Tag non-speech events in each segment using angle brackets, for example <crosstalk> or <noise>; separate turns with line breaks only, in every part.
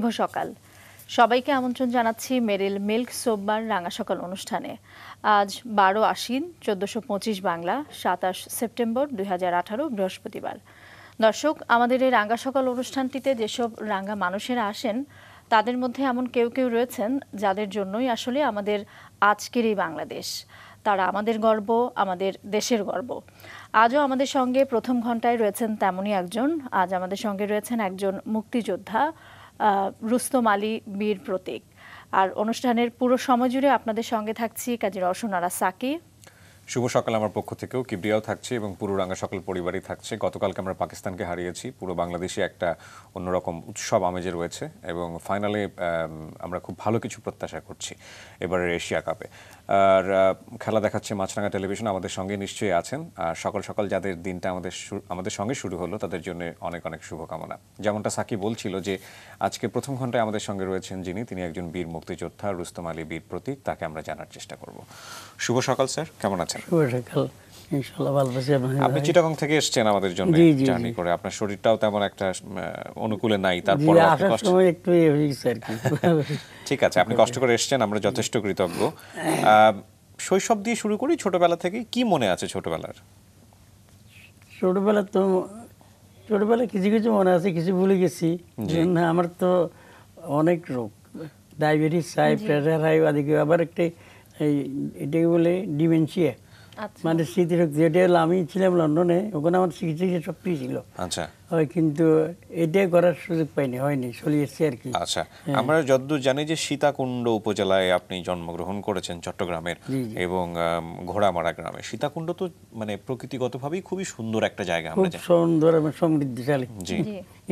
শুভ সকাল সবাইকে আমন্ত্রণ জানাচ্ছি মেরিল মিল্ক সোমবার রাঙা সকাল অনুষ্ঠানে আজ বারো আশ্বিন চোদ্দশো পঁচিশ বাংলা সাতাশ সেপ্টেম্বর দুই বৃহস্পতিবার দর্শক আমাদের এই রাঙ্গা সকাল অনুষ্ঠানটিতে যেসব রাঙ্গা মানুষেরা আসেন তাদের মধ্যে এমন কেউ কেউ রয়েছেন যাদের জন্যই আসলে আমাদের আজকের এই বাংলাদেশ তারা আমাদের গর্ব আমাদের দেশের গর্ব আজও আমাদের সঙ্গে প্রথম ঘন্টায় রয়েছেন তেমনই একজন আজ আমাদের সঙ্গে রয়েছেন একজন মুক্তিযোদ্ধা রুস্তম আলী বীর প্রতীক আর অনুষ্ঠানের পুরো সময় জুড়ে আপনাদের সঙ্গে থাকছি কাজী রসনারা সাকি
শুভ সকাল আমার পক্ষ থেকেও কিবরিয়াও থাকছে এবং পুরো রাঙা সকল পরিবারই থাকছে গতকালকে আমরা পাকিস্তানকে হারিয়েছি পুরো বাংলাদেশে একটা অন্যরকম উৎসব আমেজে রয়েছে এবং ফাইনালে আমরা খুব ভালো কিছু প্রত্যাশা করছি এবারের এশিয়া কাপে আর খেলা দেখাচ্ছে মাছরাঙা টেলিভিশন আমাদের সঙ্গে নিশ্চয়ই আছেন আর সকাল সকাল যাদের দিনটা আমাদের আমাদের সঙ্গে শুরু হলো তাদের জন্য অনেক অনেক শুভকামনা যেমনটা সাকি বলছিল যে আজকে প্রথম ঘন্টায় আমাদের সঙ্গে রয়েছেন যিনি তিনি একজন বীর মুক্তিযোদ্ধা রুস্তম আলী বীর প্রতীক তাকে আমরা জানার চেষ্টা করব শুভ সকাল স্যার কেমন আছেন
শুভ সকাল ইনশাআল্লাহ ভালো আছি আপনি
চিটাগং থেকে এসেছেন আমাদের জন্য জার্নি করে আপনার শরীরটাও তেমন একটা অনুকূলে নাই তারপর আপনি কষ্ট সময় একটু ঠিক আছে আপনি কষ্ট করে এসেছেন আমরা যথেষ্ট কৃতজ্ঞ হ্যাঁ। শৈশব দিয়ে শুরু করি ছোটবেলা থেকে কি মনে আছে ছোটবেলার
ছোটবেলা তো ছোটবেলায় কিছু কিছু মনে আছে কিছু ভুলে গেছি না আমার তো অনেক রোগ ডায়াবেটিস হাই প্রেশার হাই আদিকে আবার একটি এটাকে বলে ডিমেনশিয়া আচ্ছা। মানে স্মৃতিশক্তি যেটা হলো আমি ছিলাম লন্ডনে ওখানে আমার চিকিৎসা শক্তি ছিল আচ্ছা কিন্তু এটাই করার সুযোগ পাইনি হয়নি চলে এসছি আর কি
আচ্ছা হ্যাঁ। আমরা যতদূর জানি যে সীতাকুণ্ড উপজেলায় আপনি জন্মগ্রহণ করেছেন চট্টগ্রামের এবং ঘোড়ামারা গ্রামে সীতাকুণ্ড তো মানে প্রকৃতিগত ভাবেই খুবই সুন্দর একটা জায়গা খুব
সুন্দর এবং সমৃদ্ধিশালী জি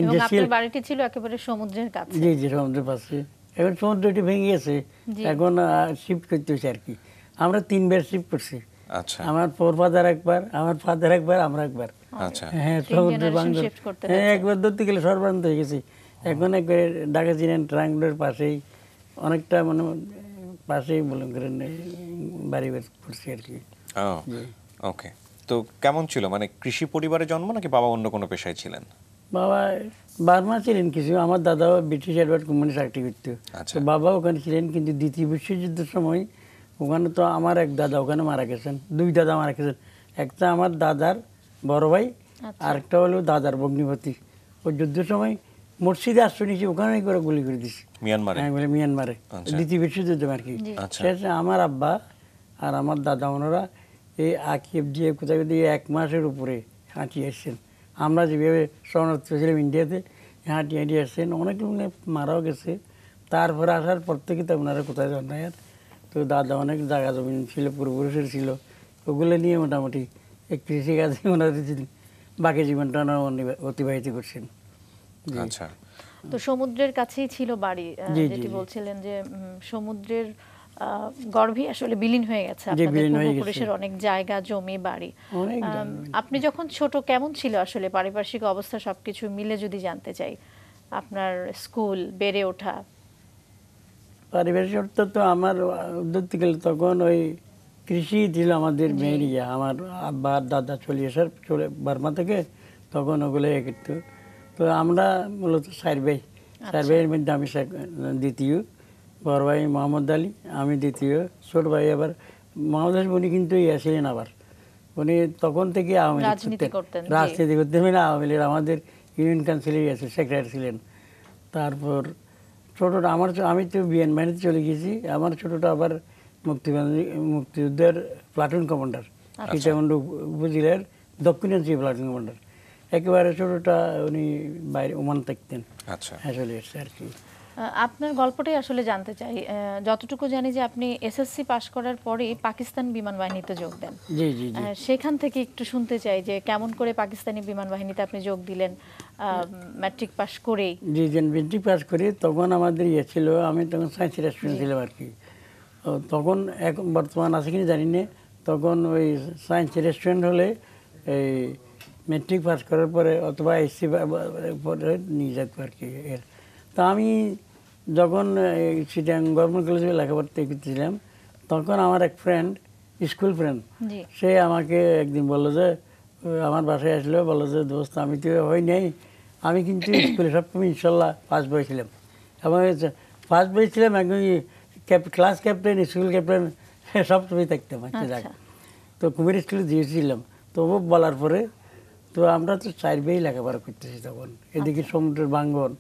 এবং আপনার
বাড়িটি ছিল একেবারে সমুদ্রের কাছে জি
জি সমুদ্রের পাশে এখন সমুদ্রটি ভেঙে গেছে এখন শিফট করতে হয়েছে আর কি আমরা তিনবার শিফট করছি আচ্ছা আমার ফোর ফাদার একবার আমার ফাদার একবার আমরা একবার আচ্ছা। হ্যাঁ হ্যাঁ একবার ধরতে গেলে সর্বান্ত হয়ে গেছি এখন একবার ঢাকা চিনেন ট্রাঙ্গুলের পাশেই অনেকটা মানে পাশেই মনে করেন বাড়ি করছি আর কি
ওকে তো কেমন ছিল মানে কৃষি পরিবারে জন্ম নাকি বাবা অন্য কোনো পেশায় ছিলেন
বাবা বার্মা ছিলেন কিছু আমার দাদাও ব্রিটিশ অ্যাডভার্ট কোম্পানি চাকরি করতো আচ্ছা। বাবা ওখানে ছিলেন কিন্তু দ্বিতীয় বিশ্বযুদ্ধের সময় ওখানে তো আমার এক দাদা ওখানে মারা গেছেন দুই দাদা মারা গেছেন একটা আমার দাদার বড় ভাই আচ্ছা। আরেকটা হলো দাদার ভগ্নিপতি ওই যুদ্ধের সময় মসজিদে আশ্রয় নিয়েছি ওখানে করে গুলি করে দিছি মিয়ানমারে হ্যাঁ, বলে মিয়ানমারে আচ্ছা। দ্বিতীয় বিশ্বযুদ্ধ আর কি সেটা আচ্ছা। আমার আব্বা আর আমার দাদা ওনারা এই আকিব দিয়ে কোথায় দিয়ে এক মাসের উপরে হাঁটি এসছেন আমরা যেভাবে শরণার্থী ছিলাম ইন্ডিয়াতে হাঁটি হাঁটি এসছেন অনেক লোক মারাও গেছে তারপরে আসার পর থেকে তো ওনারা কোথায় যান না আর তো দাদা অনেক জায়গা জমিন ছিল পূর্বপুরুষের ছিল ওগুলো নিয়ে মোটামুটি কৃষিকাজে ওনার বাকি জীবনটা ওনার অতিবাহিত করছেন
আচ্ছা।
তো সমুদ্রের কাছেই ছিল বাড়ি যেটি বলছিলেন যে সমুদ্রের গর্ভে আসলে বিলীন হয়ে গেছে পুরুষের অনেক জায়গা জমি বাড়ি আপনি যখন ছোট কেমন ছিল আসলে পারিপার্শ্বিক অবস্থা সবকিছু মিলে যদি জানতে চাই আপনার স্কুল বেড়ে ওঠা
পারিবারিক শর্ত তো আমার ধরতে গেলে তখন ওই কৃষি ছিল আমাদের মেয়ের ইয়া আমার আব্বা দাদা চলে আসার চলে বার্মা থেকে তখন ওগুলো এ করতো তো আমরা মূলত সার্ভে আচ্ছা। ভাইয়ের মধ্যে আমি দ্বিতীয় বড় ভাই মোহাম্মদ আলী আমি দ্বিতীয় ছোট ভাই আবার মোহাম্মদ আলী উনি কিন্তু এই ছিলেন আবার উনি তখন থেকে আওয়ামী লীগ রাজনীতি করতেন মানে আওয়ামী লীগের আমাদের ইউনিয়ন কাউন্সিলে ইয়ে সেক্রেটারি ছিলেন তারপর ছোটটা আমার আমি তো বিএন বাহিনীতে চলে গেছি আমার ছোটটা আবার মুক্তিবাহিনী মুক্তিযুদ্ধের প্লাটুন কমান্ডার সীতাকুণ্ড উপজেলার দক্ষিণাঞ্চল প্লাটুন কমান্ডার একেবারে ছোটোটা উনি বাইরে ওমান থাকতেন আচ্ছা হ্যাঁ, চলে এসছে আর কি
আপনার গল্পটাই আসলে জানতে চাই যতটুকু জানি যে আপনি এসএসসি পাশ করার পরে পাকিস্তান বিমান বাহিনীতে যোগ দেন জি জি সেখান থেকে একটু শুনতে চাই যে কেমন করে পাকিস্তানি বিমান বাহিনীতে আপনি যোগ দিলেন ম্যাট্রিক পাস করেই
জি জি ম্যাট্রিক পাস করে তখন আমাদের ইয়ে ছিল আমি তখন সায়েন্স স্টুডেন্ট ছিলাম আর কি তখন এখন বর্তমান আছে কি জানি না তখন ওই সায়েন্স রেস্টুরেন্ট হলে এই মেট্রিক পাস করার পরে অথবা এসসি নিয়ে যেত আর কি এর তা আমি যখন সিটিয়াং গভর্নমেন্ট কলেজে লেখাপড়তে গেছিলাম তখন আমার এক ফ্রেন্ড স্কুল ফ্রেন্ড সে আমাকে একদিন বললো যে আমার বাসায় আসলে বললো যে দোস্ত আমি তো হই নাই আমি কিন্তু স্কুলে সবসময় ইনশাল্লাহ পাস বইছিলাম ছিলাম এবং ফার্স্ট বয় ছিলাম একদম ক্লাস ক্যাপ্টেন স্কুল ক্যাপ্টেন সব তুমি থাকতাম আচ্ছা তো কুমির স্কুলে দিয়েছিলাম তবু বলার পরে তো আমরা তো চার বেয়ে লেখাপড়া করতেছি তখন এদিকে আচ্ছা। সমুদ্রের বাঙ্গন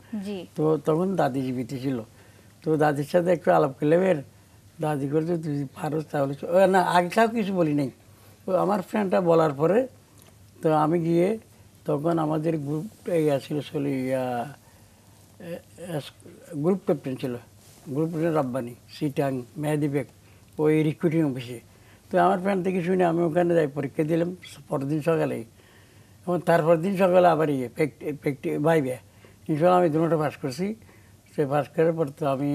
তো তখন দাদি জীবিতে ছিল তো দাদির সাথে একটু আলাপ করলে বের দাদি করে তুই পারো তাহলে না আগে কাউ কিছু বলি নাই তো আমার ফ্রেন্ডটা বলার পরে তো আমি গিয়ে তখন আমাদের গ্রুপ ইয়া ছিল চলে ইয়া গ্রুপ ক্যাপ্টেন ছিল গ্রুপ ক্যাপ্টেন রাব্বানি সিটাং মেহেদি বেগ ওই রিক্রুটিং অফিসে তো আমার ফ্রেন্ড থেকে শুনে আমি ওখানে যাই পরীক্ষা দিলাম পরদিন সকালেই এবং তারপর দিন সকালে আবার ইয়ে প্র্যাকটি ভাইবে ইনশাল্লাহ আমি দুটো পাস করছি সে পাস করার পর তো আমি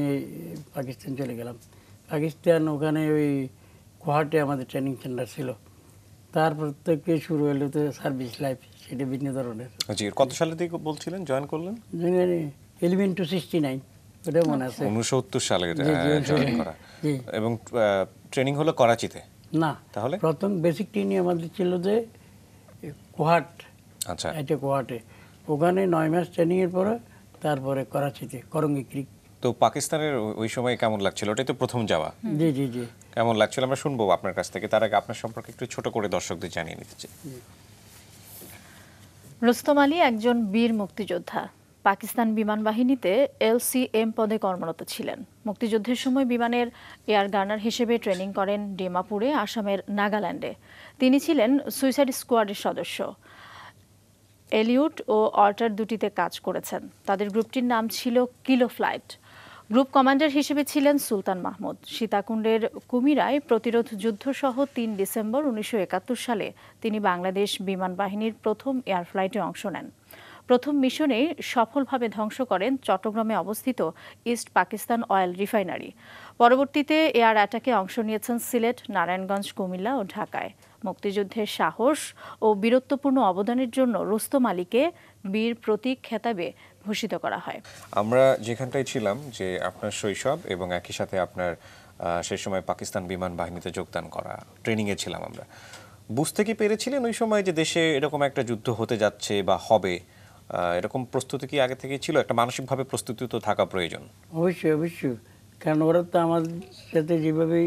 পাকিস্তান চলে গেলাম পাকিস্তান ওখানে ওই কোহাটে আমাদের ট্রেনিং সেন্টার ছিল তারপর থেকে শুরু হলো তো সার্ভিস লাইফ সেটা বিভিন্ন ধরনের
জি আচ্ছা, কত সালে থেকে বলছিলেন জয়েন করলেন
ইলেভেন টু সিক্সটি নাইন ওটা মনে আছে আচ্ছা,
উনসত্তর সালে করা এবং ট্রেনিং হলো করাচিতে
না তাহলে প্রথম বেসিক ট্রেনিং আমাদের ছিল যে কোহাট আচ্ছা এটা কোহাটে ওখানে নয় মাস ট্রেনিংয়ের পরে তারপরে করাচিতে করঙ্গি ক্রিক
তো পাকিস্তানের ওই সময় কেমন লাগছিল ওটাই তো প্রথম যাওয়া জি জি জি কেমন লাগছিল আমরা শুনবো আপনার কাছ থেকে তার আগে আপনার সম্পর্কে একটু ছোট করে দর্শকদের জানিয়ে নিতে চাই
রুস্তম আলী একজন বীর মুক্তিযোদ্ধা পাকিস্তান বিমান বাহিনীতে এলসিএম পদে কর্মরত ছিলেন মুক্তিযুদ্ধের সময় বিমানের এয়ার গার্নার হিসেবে ট্রেনিং করেন ডিমাপুরে আসামের নাগাল্যান্ডে তিনি ছিলেন সুইসাইড স্কোয়াডের সদস্য এলিউট ও অর্টার দুটিতে কাজ করেছেন তাদের গ্রুপটির নাম ছিল কিলো ফ্লাইট গ্রুপ কমান্ডার হিসেবে ছিলেন সুলতান মাহমুদ সীতাকুণ্ডের কুমিরায় প্রতিরোধ যুদ্ধ সহ তিন ডিসেম্বর উনিশশো সালে তিনি বাংলাদেশ বিমান বাহিনীর প্রথম এয়ার ফ্লাইটে অংশ নেন প্রথম মিশনে সফলভাবে ধ্বংস করেন চট্টগ্রামে অবস্থিত ইস্ট পাকিস্তান অয়েল রিফাইনারি পরবর্তীতে এয়ার অ্যাটাকে অংশ নিয়েছেন সিলেট নারায়ণগঞ্জ কুমিল্লা ও ঢাকায় মুক্তিযুদ্ধের সাহস ও বীরত্বপূর্ণ অবদানের জন্য রুস্তম আলীকে বীর প্রতীক খেতাবে ভূষিত করা হয়
আমরা যেখানটায় ছিলাম যে আপনার শৈশব এবং একই সাথে আপনার সেই সময় পাকিস্তান বিমান বাহিনীতে যোগদান করা ট্রেনিংয়ে ছিলাম আমরা বুঝতে কি পেরেছিলেন ওই সময় যে দেশে এরকম একটা যুদ্ধ হতে যাচ্ছে বা হবে এরকম প্রস্তুতি কি আগে থেকে ছিল একটা মানসিকভাবে প্রস্তুতি তো থাকা প্রয়োজন
অবশ্যই অবশ্যই কারণ ওরা তো আমার সাথে যেভাবে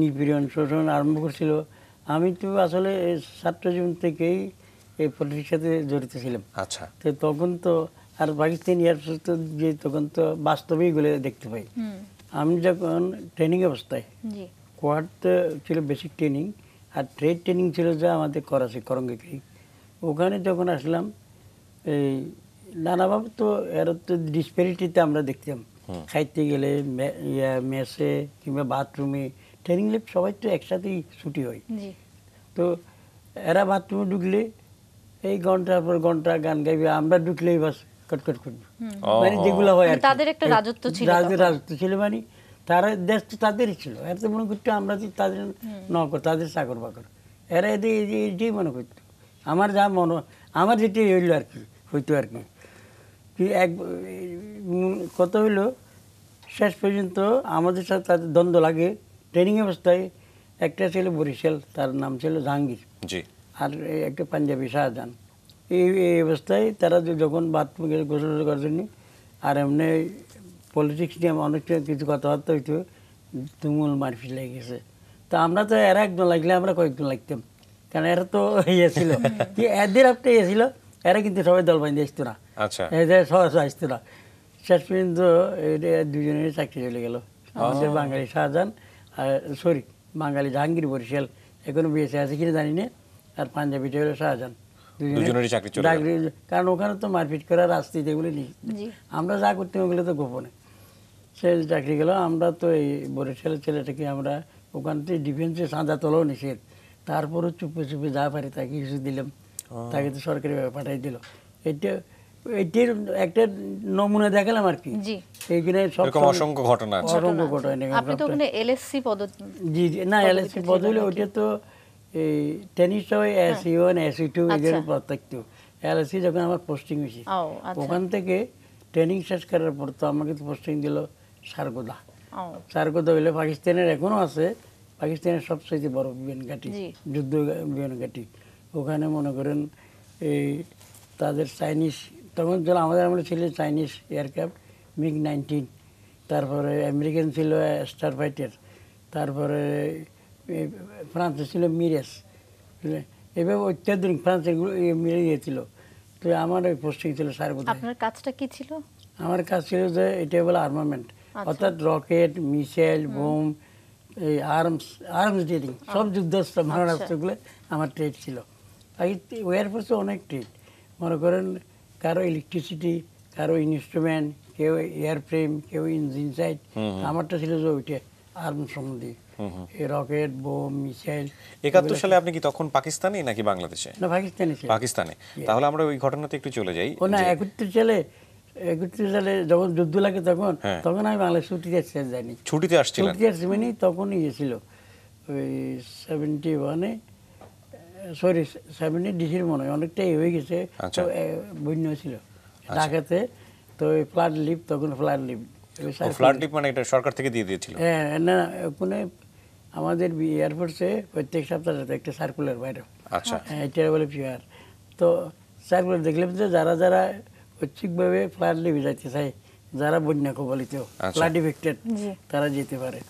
নিপীড়ন শোষণ আরম্ভ করছিল আমি তো আসলে ছাত্র জীবন থেকেই এই পলিটিক্স সাথে জড়িত ছিলাম আচ্ছা তো তখন তো আর পাকিস্তান এয়ারফোর্স তো যে তখন তো বাস্তবেই গুলো দেখতে পাই আমি যখন ট্রেনিং অবস্থায় কোয়ার্ট ছিল বেসিক ট্রেনিং আর ট্রেড ট্রেনিং ছিল যা আমাদের করাছে করঙ্গে ওখানে যখন আসলাম এই নানাভাবে তো এর তো ডিসপ্যারিটিতে আমরা দেখতাম খাইতে গেলে মেসে কিংবা বাথরুমে ট্রেনিং লিপ সবাই তো একসাথেই ছুটি হয় তো এরা বাথরুমে ঢুকলে এই ঘন্টার পর ঘন্টা গান গাইবে আমরা ঢুকলেই বাস কটকট করবে
মানে যেগুলো হয় মানে তাদের একটা রাজত্ব ছিল
রাজত্ব ছিল মানে তারা দেশ তো তাদেরই ছিল এরা তো মনে করতো আমরা তো তাদের নকর তাদের চাকর বাকর এরা এদের এটাই মনে করতো আমার যা মনে আমার যেটি হইলো আর কি হইতো আর কি এক কত হইল শেষ পর্যন্ত আমাদের সাথে তাদের দ্বন্দ্ব লাগে ট্রেনিং অবস্থায় একটা ছিল বরিশাল তার নাম ছিল জাহাঙ্গীর আর একটা পাঞ্জাবি শাহজাহান এই এই অবস্থায় তারা যখন বাথরুম গেলে গোসল করার আর এমনি পলিটিক্স নিয়ে অনেক কিছু কথাবার্তা হইতো তুমুল মারপিট লেগে গেছে তো আমরা তো এরা একজন লাগলে আমরা কয়েকজন লাগতাম কারণ এরা তো ইয়ে ছিল <laughs> এদের আপটা ইয়ে ছিল এরা কিন্তু সবাই দল বাইন্দে আসতো না আচ্ছা। এদের সহজ আসতো না শেষ পর্যন্ত দুজনের চাকরি চলে গেল আমাদের বাঙালি শাহজাহান আর সরি বাঙালি জাহাঙ্গীর বরিশাল এখনো বিয়েছে আছে কিনা জানি না আর পাঞ্জাবি হলো শাহজাহান কারণ ওখানে তো মারপিট করার রাস্তি এগুলো নেই আমরা যা করতে ওগুলো তো গোপনে সে চাকরি গেল আমরা তো এই বরিশাল ছেলেটাকে আমরা ওখান থেকে ডিফেন্সে সাঁদা তোলাও নিষেধ তারপরও চুপে চুপে যা পারি তাকে কিছু দিলাম তাকে তো সরকারিভাবে পাঠাই দিল এটা এটির একটা নমুনা দেখালাম আর কি এইখানে সব অসংখ্য ঘটনা আছে অসংখ্য ঘটনা আপনি তো ওখানে
এলএসসি পদ জি না এলএসসি পদ হলে ওটা
তো এই টেনিস হয় এসি ওয়ান এসি টু এদের এলএসসি যখন আমার পোস্টিং হয়েছে
আচ্ছা। ওখান
থেকে ট্রেনিং শেষ করার পর তো আমাকে তো পোস্টিং দিল সারগোদা সারগোদা হলে পাকিস্তানের এখনও আছে পাকিস্তানের সবচেয়ে বড় বিমান ঘাঁটি যুদ্ধ বিমান ঘাঁটি ওখানে মনে করেন এই তাদের চাইনিজ তখন ছিল আমাদের আমরা ছিল চাইনিজ এয়ারক্রাফট মিগ নাইনটিন তারপরে আমেরিকান ছিল স্টার ফাইটার তারপরে ফ্রান্সে ছিল মিরেস এভাবে অত্যাধুনিক ফ্রান্স এগুলো মিলে গিয়েছিল তো আমার ওই পোস্টিং ছিল সার
আপনার কাজটা কি ছিল
আমার কাজ ছিল যে এটা বলে আর্মামেন্ট অর্থাৎ রকেট মিসাইল বোম এই আর্মস আর্মস ডিলিং সব আচ্ছা। যুদ্ধাস্ত্র মারণাস্ত্রগুলো আচ্ছা। আমার ট্রেড ছিল এয়ারফোর্সে অনেক ট্রিট মনে করেন কারো ইলেকট্রিসিটি কারো ইনস্ট্রুমেন্ট কেউ এয়ারফ্রেম কেউ ইঞ্জিন সাইড আমারটা ছিল যে ওইটা আর্ম সম্বন্ধে রকেট বোম মিসাইল একাত্তর সালে
আপনি কি তখন পাকিস্তানে নাকি বাংলাদেশে না পাকিস্তানে পাকিস্তানে তাহলে আমরা ওই ঘটনাতে একটু চলে যাই ও না
একাত্তর সালে একাত্তর সালে যখন যুদ্ধ লাগে তখন হ্যাঁ। তখন আমি বাংলাদেশ ছুটিতে আসতে যাইনি ছুটিতে আসছিলাম ছুটিতে আসছি মানে তখন ইয়ে ওই সেভেন্টি ওয়ানে সরি সেভেন্টি ডিসির মনে হয় অনেকটাই হয়ে গেছে আচ্ছা। তো বন্য ছিল আচ্ছা। ঢাকাতে তো ওই ফ্লাড লিভ তখন ফ্ল্যাট লিভ ফ্ল্যাট
মানে এটা সরকার থেকে দিয়ে দিয়েছিল হ্যাঁ
না আমাদের এয়ারফোর্সে প্রত্যেক সপ্তাহে একটা সার্কুলার বাইরে আচ্ছা হ্যাঁ, এটা বলে তো সার্কুলার দেখলাম যে যারা যারা ঐচ্ছিকভাবে ফ্ল্যাট লিভে যাইতে চাই যারা বন্যা কবলিত ফ্লাড আচ্ছা। ইফেক্টেড তারা যেতে পারে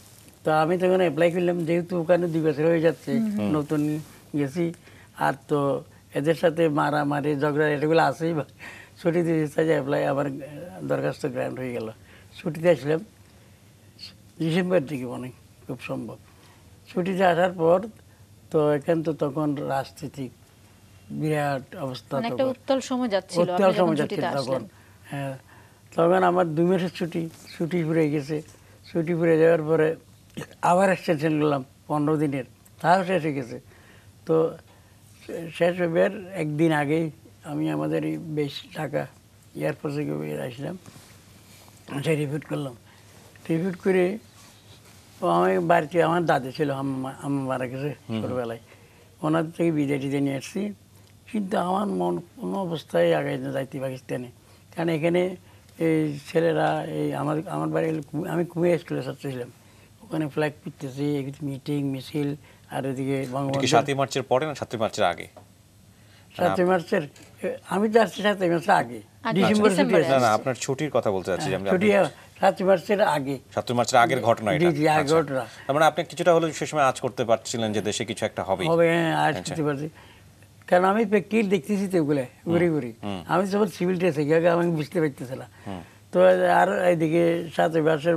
তো আমি তখন অ্যাপ্লাই করলাম যেহেতু ওখানে দুই বছর হয়ে যাচ্ছে নতুন গেছি আর তো এদের সাথে মারামারি ঝগড়া এগুলো আছেই ছুটি দিতে চাই এপ্লাই আমার দরখাস্ত গ্রান্ট হয়ে গেল ছুটিতে আসলাম ডিসেম্বর থেকে মনে খুব সম্ভব ছুটিতে আসার পর তো এখান তো তখন রাজনীতি বিরাট অবস্থা মানে
উত্তাল সময় যাচ্ছিল তখন
হ্যাঁ তখন আমার দু মাসের ছুটি ছুটি ঘুরে গেছে ছুটি ঘুরে যাওয়ার পরে আবার এক্সটেনশন করলাম পনেরো দিনের তাও শেষ হয়ে গেছে তো শেষ হবার একদিন আগেই আমি আমাদের এই বেশ ঢাকা এয়ারপোর্টে গিয়ে আসলাম সে রিপিট করলাম রিপিট করে ও আমি বাড়িতে আমার দাদি ছিল আমার মারা গেছে ছোটোবেলায় ওনার থেকে বিদায় টিদে নিয়ে আসছি কিন্তু আমার মন কোনো অবস্থায় আগে যাইতে পাকিস্তানে কারণ এখানে এই ছেলেরা এই আমার আমার বাড়ি আমি কুমিয়া স্কুলে ছাত্র ছিলাম ওখানে ফ্ল্যাগ পিটতেছি মিটিং মিছিল আর এদিকে বঙ্গবন্ধু সাতই
মার্চের পরে না সাতই মার্চের আগে সাতই
মার্চের আমি তো আসছি সাতই মার্চের আগে আচ্ছা, আচ্ছা, ডিসেম্বর না না
আপনার ছুটির কথা বলতে চাচ্ছি হ্যাঁ, ছুটি
সাতই মার্চের আগে
সাতই মার্চের আগের ঘটনা এটা জি আগের আচ্ছা। ঘটনা তার মানে আপনি কিছুটা হলেও সে সময় আজ করতে পারছিলেন যে দেশে কিছু একটা হবে হবে হ্যাঁ আজ করতে পারছি
কারণ আমি কিল দেখতেছি তো ওগুলো ঘুরে ঘুরে আমি যখন সিভিল ড্রেসে গিয়ে আমি বুঝতে পারতেছি না তো আর এইদিকে সাতই মার্চের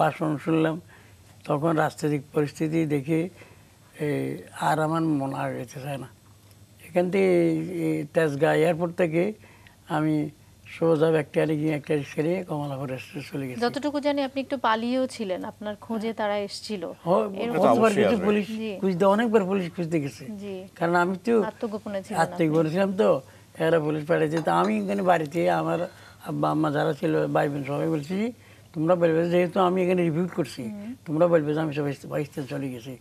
ভাষণ শুনলাম তখন রাজনৈতিক পরিস্থিতি দেখে এই আর আমার মনে আগাইতে চায় না এখান থেকে তেজগা এয়ারপোর্ট থেকে আমি সোজা ব্যাকটিয়ারি গিয়ে একটা ছেড়ে কমলাপুর এসে চলে গেছি
যতটুকু জানি আপনি একটু পালিয়েও ছিলেন আপনার খোঁজে হ্যাঁ। তারা এসেছিল পুলিশ
খুঁজতে অনেকবার পুলিশ খুঁজতে গেছে কারণ আমি তো
আত্মগোপনে
ছিলাম তো এরা পুলিশ পাঠিয়েছে তো আমি এখানে বাড়িতে আমার আব্বা আম্মা যারা ছিল ভাই বোন সবাই বলছি তোমরা বলবে যেহেতু আমি এখানে রিভিউ করছি তোমরা বলবে যে আমি সব বাইসতে চলে গেছি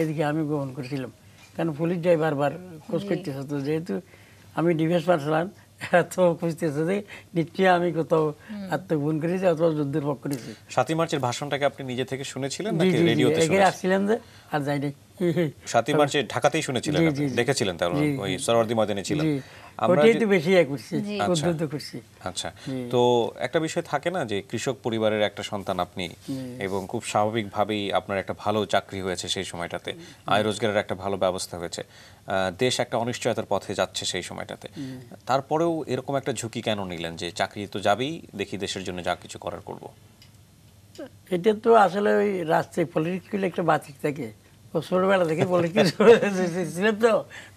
এদিকে আমি গ্রহণ করেছিলাম কারণ পুলিশ যাই বারবার খোঁজ করতেছে তো যেহেতু আমি ডিফেন্স পার্সলাম খুঁজতেছে যে নিশ্চয়ই আমি কোথাও আত্মগ্রহণ করেছি অথবা যুদ্ধের পক্ষ করেছি
সাতই মার্চের ভাষণটাকে আপনি নিজে থেকে শুনেছিলেন
আসছিলেন যে আর যাইনি সাতই মার্চে
ঢাকাতেই শুনেছিলেন দেখেছিলেন ওই সরওয়ার্দি ময়দানে ছিলেন ইয়ে আচ্ছা। আচ্ছা। তো একটা বিষয় থাকে না যে কৃষক পরিবারের একটা সন্তান আপনি এবং খুব স্বাভাবিকভাবেই আপনার একটা ভালো চাকরি হয়েছে সেই সময়টাতে আয় রোজগারের একটা ভালো ব্যবস্থা হয়েছে দেশ একটা অনিশ্চয়তার পথে যাচ্ছে সেই সময়টাতে তারপরেও এরকম একটা ঝুঁকি কেন নিলেন যে চাকরি তো যাবেই দেখি দেশের জন্য যা কিছু করার করব
এটা তো আসলে ওই রাস্তায় পলিটিক্যাল একটা বাতিক থাকে ছোটবেলা থেকে পলিটিক্স <laughs> ছিলাম তো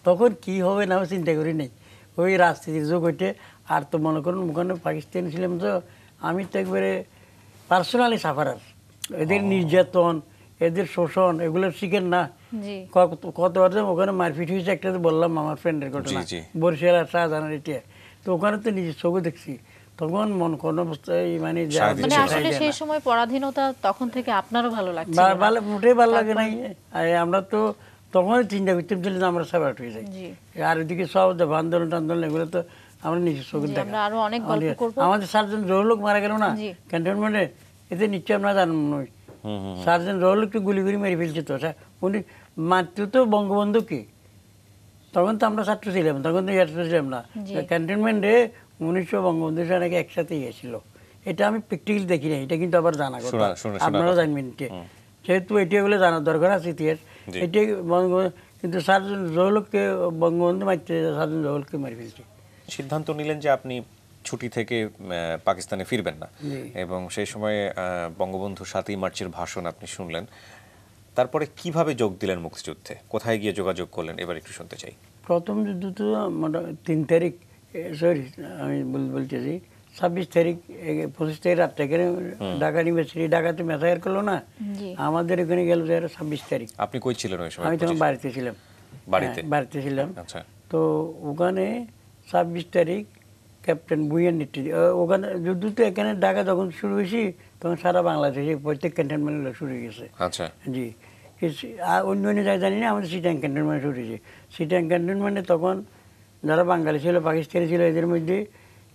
তখন কি হবে না আমি চিন্তা করি নাই ওই রাজনীতির যুগ হইতে আর তো মনে করুন ওখানে পাকিস্তানি ছিলাম তো আমি তো একবারে পার্সোনালি সাফারার এদের নির্যাতন এদের শোষণ এগুলো শিখেন না কত যে ওখানে মারপিট হয়েছে একটা বললাম আমার ফ্রেন্ডের ঘটনা বরিশাল আর শাহজাহানের এটা তো ওখানে তো নিজের চোখে দেখছি তখন মন কোন অবস্থায় মানে, মানে সেই
সময় পরাধীনতা তখন থেকে আপনারও ভালো লাগছে ভালো
মোটেই ভালো লাগে নাই আমরা তো তখন চিন্তা করতে ছিল যে আমরা সাপোর্ট হয়ে যাই আর ওদিকে সব দেখো আন্দোলন টান্দোলন এগুলো তো আমরা নিজের চোখে দেখি আমাদের সার্জন রোহলোক মারা গেল না ক্যান্টনমেন্টে এতে নিশ্চয় আপনার জানেন নয় সার্জন রোহলোককে গুলি করে মেরে ফেলছে তো আচ্ছা, উনি মাতৃ তো বঙ্গবন্ধুকে তখন তো আমরা ছাত্র ছিলাম তখন তো ছাত্র ছিলাম না ক্যান্টনমেন্টে উনিশশো বঙ্গবন্ধু নাকি একসাথে গেছিল এটা আমি প্র্যাকটিক্যালি দেখি না এটা কিন্তু আবার জানা কথা আপনারা জানবেন যেহেতু এটি হলে জানার দরকার আছে ইতিহাস এটাই বঙ্গবন্ধু কিন্তু সার্জন জহলুককে বঙ্গবন্ধু মারতে সার্জন জহলুককে মারি ফেলছে
সিদ্ধান্ত নিলেন যে আপনি ছুটি থেকে পাকিস্তানে ফিরবেন না এবং সেই সময়ে বঙ্গবন্ধু সাতই মার্চের ভাষণ আপনি শুনলেন তারপরে কিভাবে যোগ দিলেন মুক্তিযুদ্ধে কোথায় গিয়ে যোগাযোগ করলেন এবার একটু শুনতে চাই
প্রথম যুদ্ধ তো মোটামুটি তিন তারিখ সরি আমি বলতেছি ছাব্বিশ তারিখ পঁচিশ তারিখ রাত্রে এখানে ঢাকা ইউনিভার্সিটি ঢাকাতে মেসায়ার করলো না আমাদের এখানে গেল ছাব্বিশ তারিখ
আপনি কই ছিলেন আমি তখন বাড়িতে ছিলাম বাড়িতে
হ্যাঁ, ছিলাম আচ্ছা। তো ওখানে ছাব্বিশ তারিখ ক্যাপ্টেন ভুইয়ার নেতৃত্বে ওখানে যুদ্ধ তো এখানে ঢাকা যখন শুরু হয়েছি তখন সারা বাংলাদেশে প্রত্যেক ক্যান্টনমেন্টগুলো শুরু হয়ে গেছে আচ্ছা জি অন্য অন্য জায়গায় জানি না আমাদের সিটাং ক্যান্টনমেন্ট শুরু হয়েছে সিটাং ক্যান্টনমেন্টে তখন যারা বাঙালি ছিল পাকিস্তানি ছিল এদের মধ্যে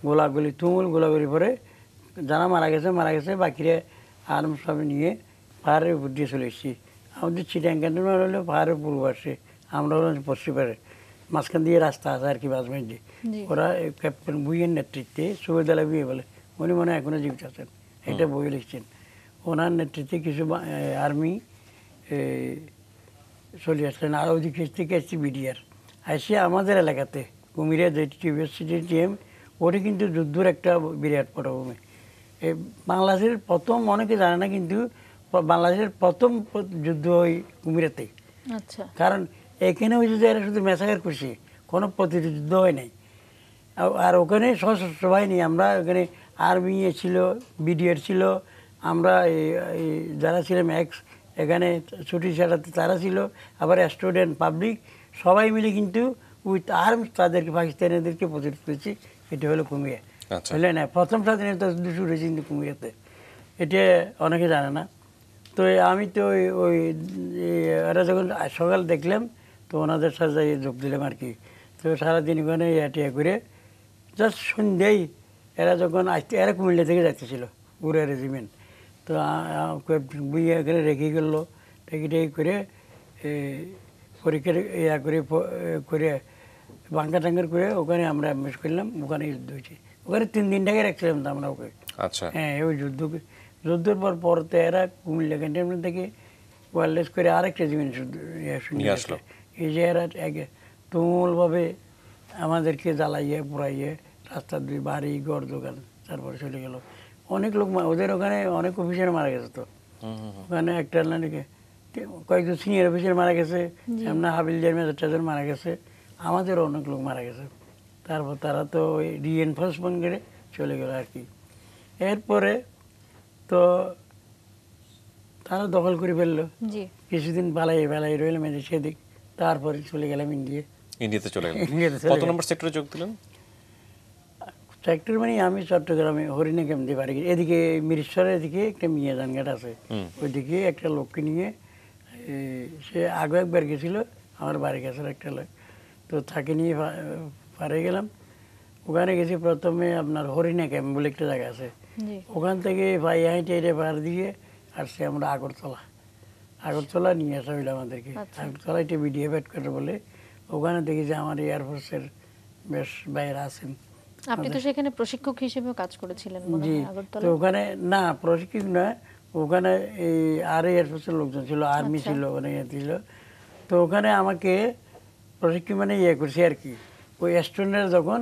গোলাগুলি তুমুল গোলাগুলি পরে যারা মারা গেছে মারা গেছে বাকিরে আর সব নিয়ে পাহাড়ের উপর দিয়ে চলে এসেছি আমাদের চিটাং ক্যান্টনমেন্ট হলো পাহাড়ের পূর্ব পূর্বাসে আমরা হলো পশ্চিমপাড়ে মাঝখান দিয়ে রাস্তা আছে আর কি বাজমের দিয়ে ওরা ক্যাপ্টেন বুইয়ের নেতৃত্বে সুবেদ বিয়ে বলে উনি মনে হয় এখনও জীবিত আছেন এটা বই লিখছেন ওনার নেতৃত্বে কিছু আর্মি চলে আসছেন আর ওদিক থেকে এসছি বিডিআর আসি আমাদের এলাকাতে কুমিরা যে টিএম ওটা কিন্তু যুদ্ধের একটা বিরাট পটভূমি এই বাংলাদেশের প্রথম অনেকে জানে না কিন্তু বাংলাদেশের প্রথম যুদ্ধ ওই কুমিরাতে আচ্ছা কারণ এখানে ওই যুদ্ধে শুধু মেসাকার করছে কোনো প্রতিযুদ্ধ হয় নাই আর ওখানে সশস্ত্র বাহিনী আমরা ওখানে আর্মি ছিল বিডিআর ছিল আমরা এই যারা ছিলাম এক্স এখানে ছুটি ছাড়াতে তারা ছিল আবার স্টুডেন্ট পাবলিক সবাই মিলে কিন্তু উইথ আর্মস তাদেরকে পাকিস্তানিদেরকে প্রতিরোধ করেছি এটা হলো কুমিয়া আচ্ছা। তাহলে না প্রথম স্বাধীনতা যুদ্ধ শুরু হয়েছে কিন্তু কুমিয়াতে এটা অনেকে জানে না তো আমি তো ওই ওই এরা যখন সকাল দেখলাম তো ওনাদের সাথে যোগ দিলাম আর কি তো সারাদিন ওখানে ইয়াটিয়া করে জাস্ট সন্ধ্যেই এরা যখন আসতে এরা কুমিল্লা থেকে যাইতেছিল উড়ে রেজিমেন্ট তো বুয়ে করে রেখে গেলো রেখে টেখে করে পরীক্ষার ইয়া করে করে বাংকা টাঙ্গার করে ওখানে আমরা মিস করলাম ওখানে যুদ্ধ হয়েছে ওখানে তিন দিন ঢাকে রাখছিলাম তো আমরা ওকে আচ্ছা হ্যাঁ ওই যুদ্ধ যুদ্ধের পর পর তো এরা কুমিল্লা ক্যান্টনমেন্ট থেকে ওয়ারলেস করে আরেকটা জিনিস নিয়ে আসলো এই যে এরা এক তুমুলভাবে আমাদেরকে জ্বালাইয়ে পুড়াইয়ে রাস্তার দুই বাড়ি ঘর দোকান তারপরে চলে গেল অনেক লোক ওদের ওখানে অনেক অফিসার মারা গেছে তো ওখানে একটা কয়েকজন সিনিয়র অফিসার মারা গেছে আপনার হাবিলদার মেজার টাজার মারা গেছে আমাদের অনেক লোক মারা গেছে তারপর তারা তো ওই রিএনফোর্সমেন্ট গেড়ে চলে গেল আর কি এরপরে তো তারা দখল করে ফেললো কিছুদিন বালাই বালাই রইল মেয়েদের সেদিক তারপরে চলে গেলাম ইন্ডিয়া ইন্ডিয়াতে চলে গেলাম কত নম্বর সেক্টরে যোগ দিলেন সেক্টর মানে আমি চট্টগ্রামে হরিণে কেমতে পারি এদিকে মিরিশ্বরের এদিকে একটা মিয়া জানঘাট আছে ওইদিকে একটা লোককে নিয়ে সে আগে একবার গেছিল আমার বাড়ির কাছের একটা লোক তো তাকে নিয়ে পারে গেলাম ওখানে গেছি প্রথমে আপনার হরিণা ক্যাম্প বলে একটা জায়গা আছে ওখান থেকে ভাই হাঁটে হেঁটে পাড় দিয়ে আসছে আমরা আগরতলা আগরতলা নিয়ে আসা হইলো আমাদেরকে আচ্ছা। আগরতলা একটা বিডিএ হেডকোয়ার্টার বলে ওখানে দেখি যে আমার এয়ারফোর্সের বেশ বাইরে আছেন আপনি তো
সেখানে প্রশিক্ষক হিসেবেও কাজ করেছিলেন জি তো ওখানে
না প্রশিক্ষক না ওখানে এই আর এয়ারফোর্সের লোকজন ছিল আর্মি আচ্ছা। ছিল ওখানে ইয়ে ছিল তো ওখানে আমাকে প্রশিক্ষণ মানে ইয়ে করছি আর কি ওই স্টুডেন্টরা যখন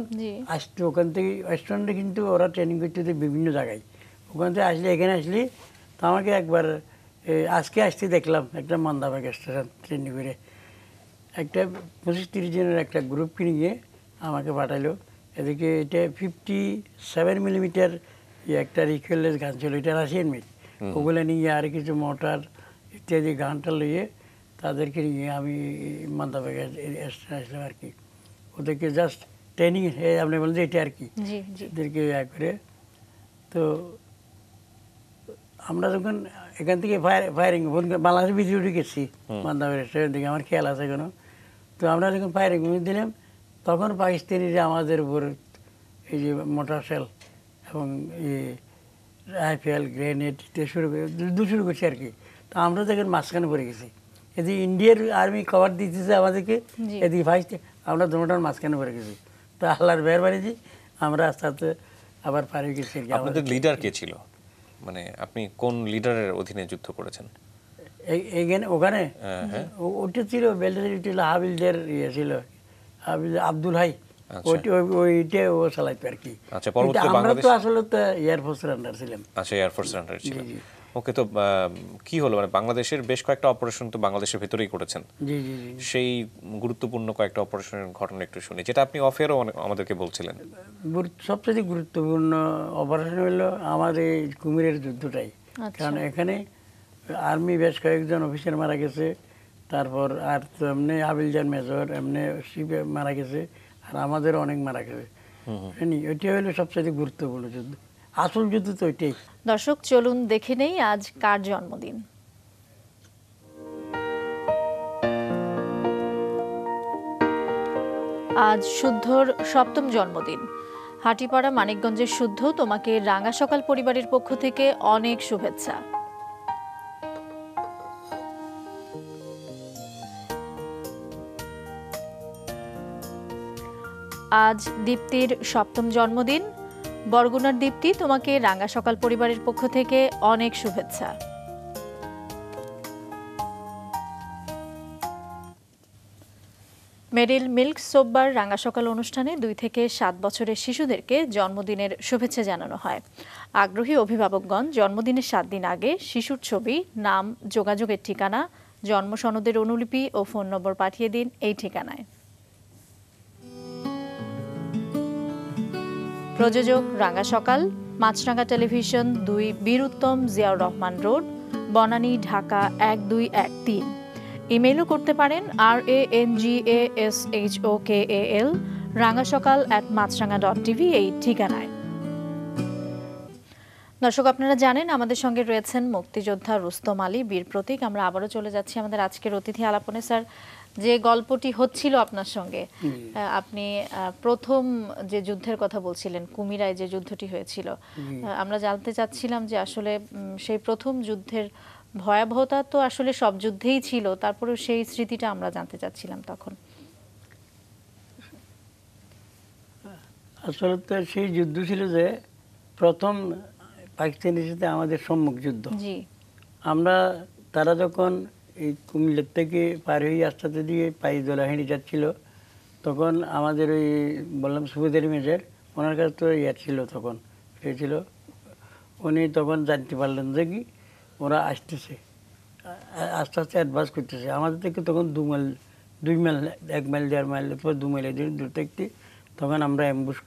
আসতো ওখান থেকে স্টুডেন্টরা কিন্তু ওরা ট্রেনিং করতে বিভিন্ন জায়গায় ওখান থেকে আসলে এখানে আসলে তো আমাকে একবার আজকে আসতে দেখলাম একটা মন্দাবাগ স্টেশন ট্রেনে করে একটা পঁচিশ তিরিশ জনের একটা গ্রুপ কিনে গিয়ে আমাকে পাঠালো এদিকে এটা ফিফটি সেভেন মিলিমিটার একটা রিকুয়েলেস গান ছিল এটা রাশিয়ান মিট ওগুলো নিয়ে আর কিছু মোটর ইত্যাদি গানটা নিয়ে তাদেরকে নিয়ে আমি মান্দাবাগে আসলাম আর কি ওদেরকে জাস্ট ট্রেনিং আপনি বলেন যে এটা আর কি ওদেরকে ইয়া করে তো আমরা যখন এখান থেকে ফায়ারিং ফোন বাংলাদেশে ভিতরে উঠে গেছি মান্দাবাগের রেস্টুরেন্ট থেকে আমার খেয়াল আছে এখনো তো আমরা যখন ফায়ারিং দিলাম তখন পাকিস্তানি যে আমাদের উপর এই যে মোটরসাইকেল এবং এই রাইফেল গ্রেনেড শুরু করে শুরু করছে আর কি তো আমরা এখন মাঝখানে পড়ে গেছি এদিকে ইন্ডিয়ার আর্মি কভার দিতেছে আমাদেরকে এদিকে ফার্স্ট আমরা দুটোর মাঝখানে পড়ে গেছি তো আল্লাহর বের বাড়িয়েছি আমরা আস্তে আস্তে আবার পারে গেছি আপনাদের
লিডার কে ছিল মানে আপনি কোন লিডারের অধীনে যুদ্ধ করেছেন
এখানে ওখানে হ্যাঁ, হ্যাঁ। ওটা ছিল বেলদারি ছিল হাবিলদের ইয়ে ছিল হাবিল আব্দুল হাই আচ্ছা।
আচ্ছা, আমরা তো
আসলে তো এয়ারফোর্স রান্ডার ছিলাম
আচ্ছা এয়ারফোর্স রান্ডার ছিলাম ওকে তো কি হলো মানে বাংলাদেশের বেশ কয়েকটা অপারেশন তো বাংলাদেশের ভেতরেই করেছেন সেই গুরুত্বপূর্ণ কয়েকটা অপারেশনের ঘটনা একটু শুনি যেটা আপনি অফেয়ারও আমাদেরকে বলছিলেন
সবচেয়ে গুরুত্বপূর্ণ অপারেশন হলো আমাদের কুমিরের যুদ্ধটাই আচ্ছা। কারণ এখানে আর্মি বেশ কয়েকজন অফিসার মারা গেছে তারপর আর তো এমনি আবিলজান মেজর এমনি শিবে মারা গেছে আর আমাদের অনেক মারা গেছে এটি হলো সবচেয়ে গুরুত্বপূর্ণ যুদ্ধ আসল যুদ্ধ তো এটাই
দর্শক চলুন দেখে নেই আজ কার জন্মদিন আজ শুদ্ধর সপ্তম জন্মদিন হাটিপাড়া মানিকগঞ্জের শুদ্ধ তোমাকে রাঙা সকাল পরিবারের পক্ষ থেকে অনেক শুভেচ্ছা আজ দীপ্তির সপ্তম জন্মদিন বরগুনার দ্বীপটি তোমাকে রাঙা সকাল পরিবারের পক্ষ থেকে অনেক শুভেচ্ছা মেরিল মিল্ক সোববার রাঙা সকাল অনুষ্ঠানে দুই থেকে সাত বছরের শিশুদেরকে জন্মদিনের শুভেচ্ছা জানানো হয় আগ্রহী অভিভাবকগণ জন্মদিনের সাত দিন আগে শিশুর ছবি নাম যোগাযোগের ঠিকানা জন্ম সনদের অনুলিপি ও ফোন নম্বর পাঠিয়ে দিন এই ঠিকানায় প্রযোজক রাঙা সকাল মাছরাঙা টেলিভিশন দুই বীরুত্তম জিয়াউর রহমান রোড বনানী ঢাকা এক দুই এক তিন ইমেইলও করতে পারেন আর A N G A S H O K A L রাঙা সকাল অ্যাট মাছরাঙা ডট টিভি এই ঠিকানায় দর্শক আপনারা জানেন আমাদের সঙ্গে রয়েছেন মুক্তিযোদ্ধা রুস্তম আলী বীর প্রতীক আমরা আবারও চলে যাচ্ছি আমাদের আজকের অতিথি আলাপনে স্যার যে গল্পটি হচ্ছিল আপনার সঙ্গে আপনি প্রথম যে যুদ্ধের কথা বলছিলেন কুমিরায় যে যুদ্ধটি হয়েছিল আমরা জানতে চাচ্ছিলাম যে আসলে সেই প্রথম যুদ্ধের ভয়াবহতা তো আসলে সব যুদ্ধেই ছিল তারপরে সেই স্মৃতিটা আমরা জানতে চাচ্ছিলাম তখন
আসলে তো সেই যুদ্ধ ছিল যে প্রথম পাকিস্তানের সাথে আমাদের সম্মুখ যুদ্ধ আমরা তারা যখন এই কুমিল্লার থেকে পার হয়ে রাস্তাতে দিয়ে পায়ে দোলাহিনী যাচ্ছিল তখন আমাদের ওই বললাম সুবেদারি মেজের ওনার কাছে তো ইয়া ছিল তখন ছিল উনি তখন জানতে পারলেন যে কি ওরা আসতেছে আস্তে আস্তে অ্যাডভান্স করতেছে আমাদের থেকে তখন দু মাইল দুই মাইল এক মাইল দেড় মাইল অথবা দু মাইল দিন দূর থেকে তখন আমরা অ্যাম্বুস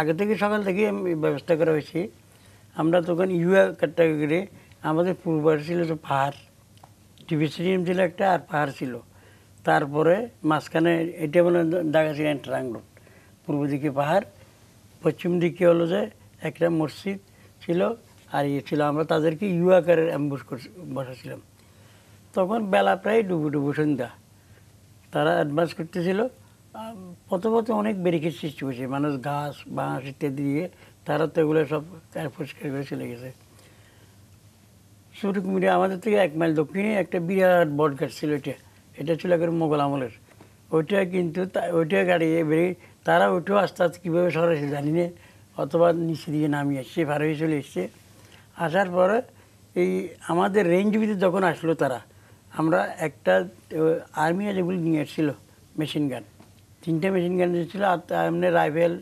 আগে থেকে সকাল থেকে ব্যবস্থা করা হয়েছে আমরা তখন ইউএ ক্যাটাগরি আমাদের পূর্বে ছিল যে পাহাড় টিভি স্টেডিয়াম ছিল একটা আর পাহাড় ছিল তারপরে মাঝখানে এটা মানে দাগা ছিল ট্রাং রোড পূর্ব দিকে পাহাড় পশ্চিম দিকে হলো যে একটা মসজিদ ছিল আর ইয়ে ছিল আমরা তাদেরকে ইউ আকারের অ্যাম্বুস বসাছিলাম তখন বেলা প্রায় ডুবু ডুবু সন্ধ্যা তারা অ্যাডভান্স করতেছিল প্রথম অনেক ব্যারিকেড সৃষ্টি হয়েছে মানুষ ঘাস বাঁশ ইত্যাদি দিয়ে তারা তো এগুলো সব পরিষ্কার করে চলে গেছে চুরকুমিরে আমাদের থেকে এক মাইল দক্ষিণে একটা বিরাট বট গাছ ছিল ওইটা এটা ছিল একবার মোগল আমলের ওইটা কিন্তু ওইটা গাড়ি বেরিয়ে তারা ওইটাও আস্তে আস্তে কীভাবে সরাসরি জানি না অথবা নিচে দিয়ে নামিয়ে এসছে ভারে হয়ে চলে এসছে আসার পরে এই আমাদের রেঞ্জ ভিতরে যখন আসলো তারা আমরা একটা আর্মি যেগুলি নিয়ে এসেছিল মেশিন গান তিনটে মেশিন গান ছিল আর এমনি মানে রাইফেল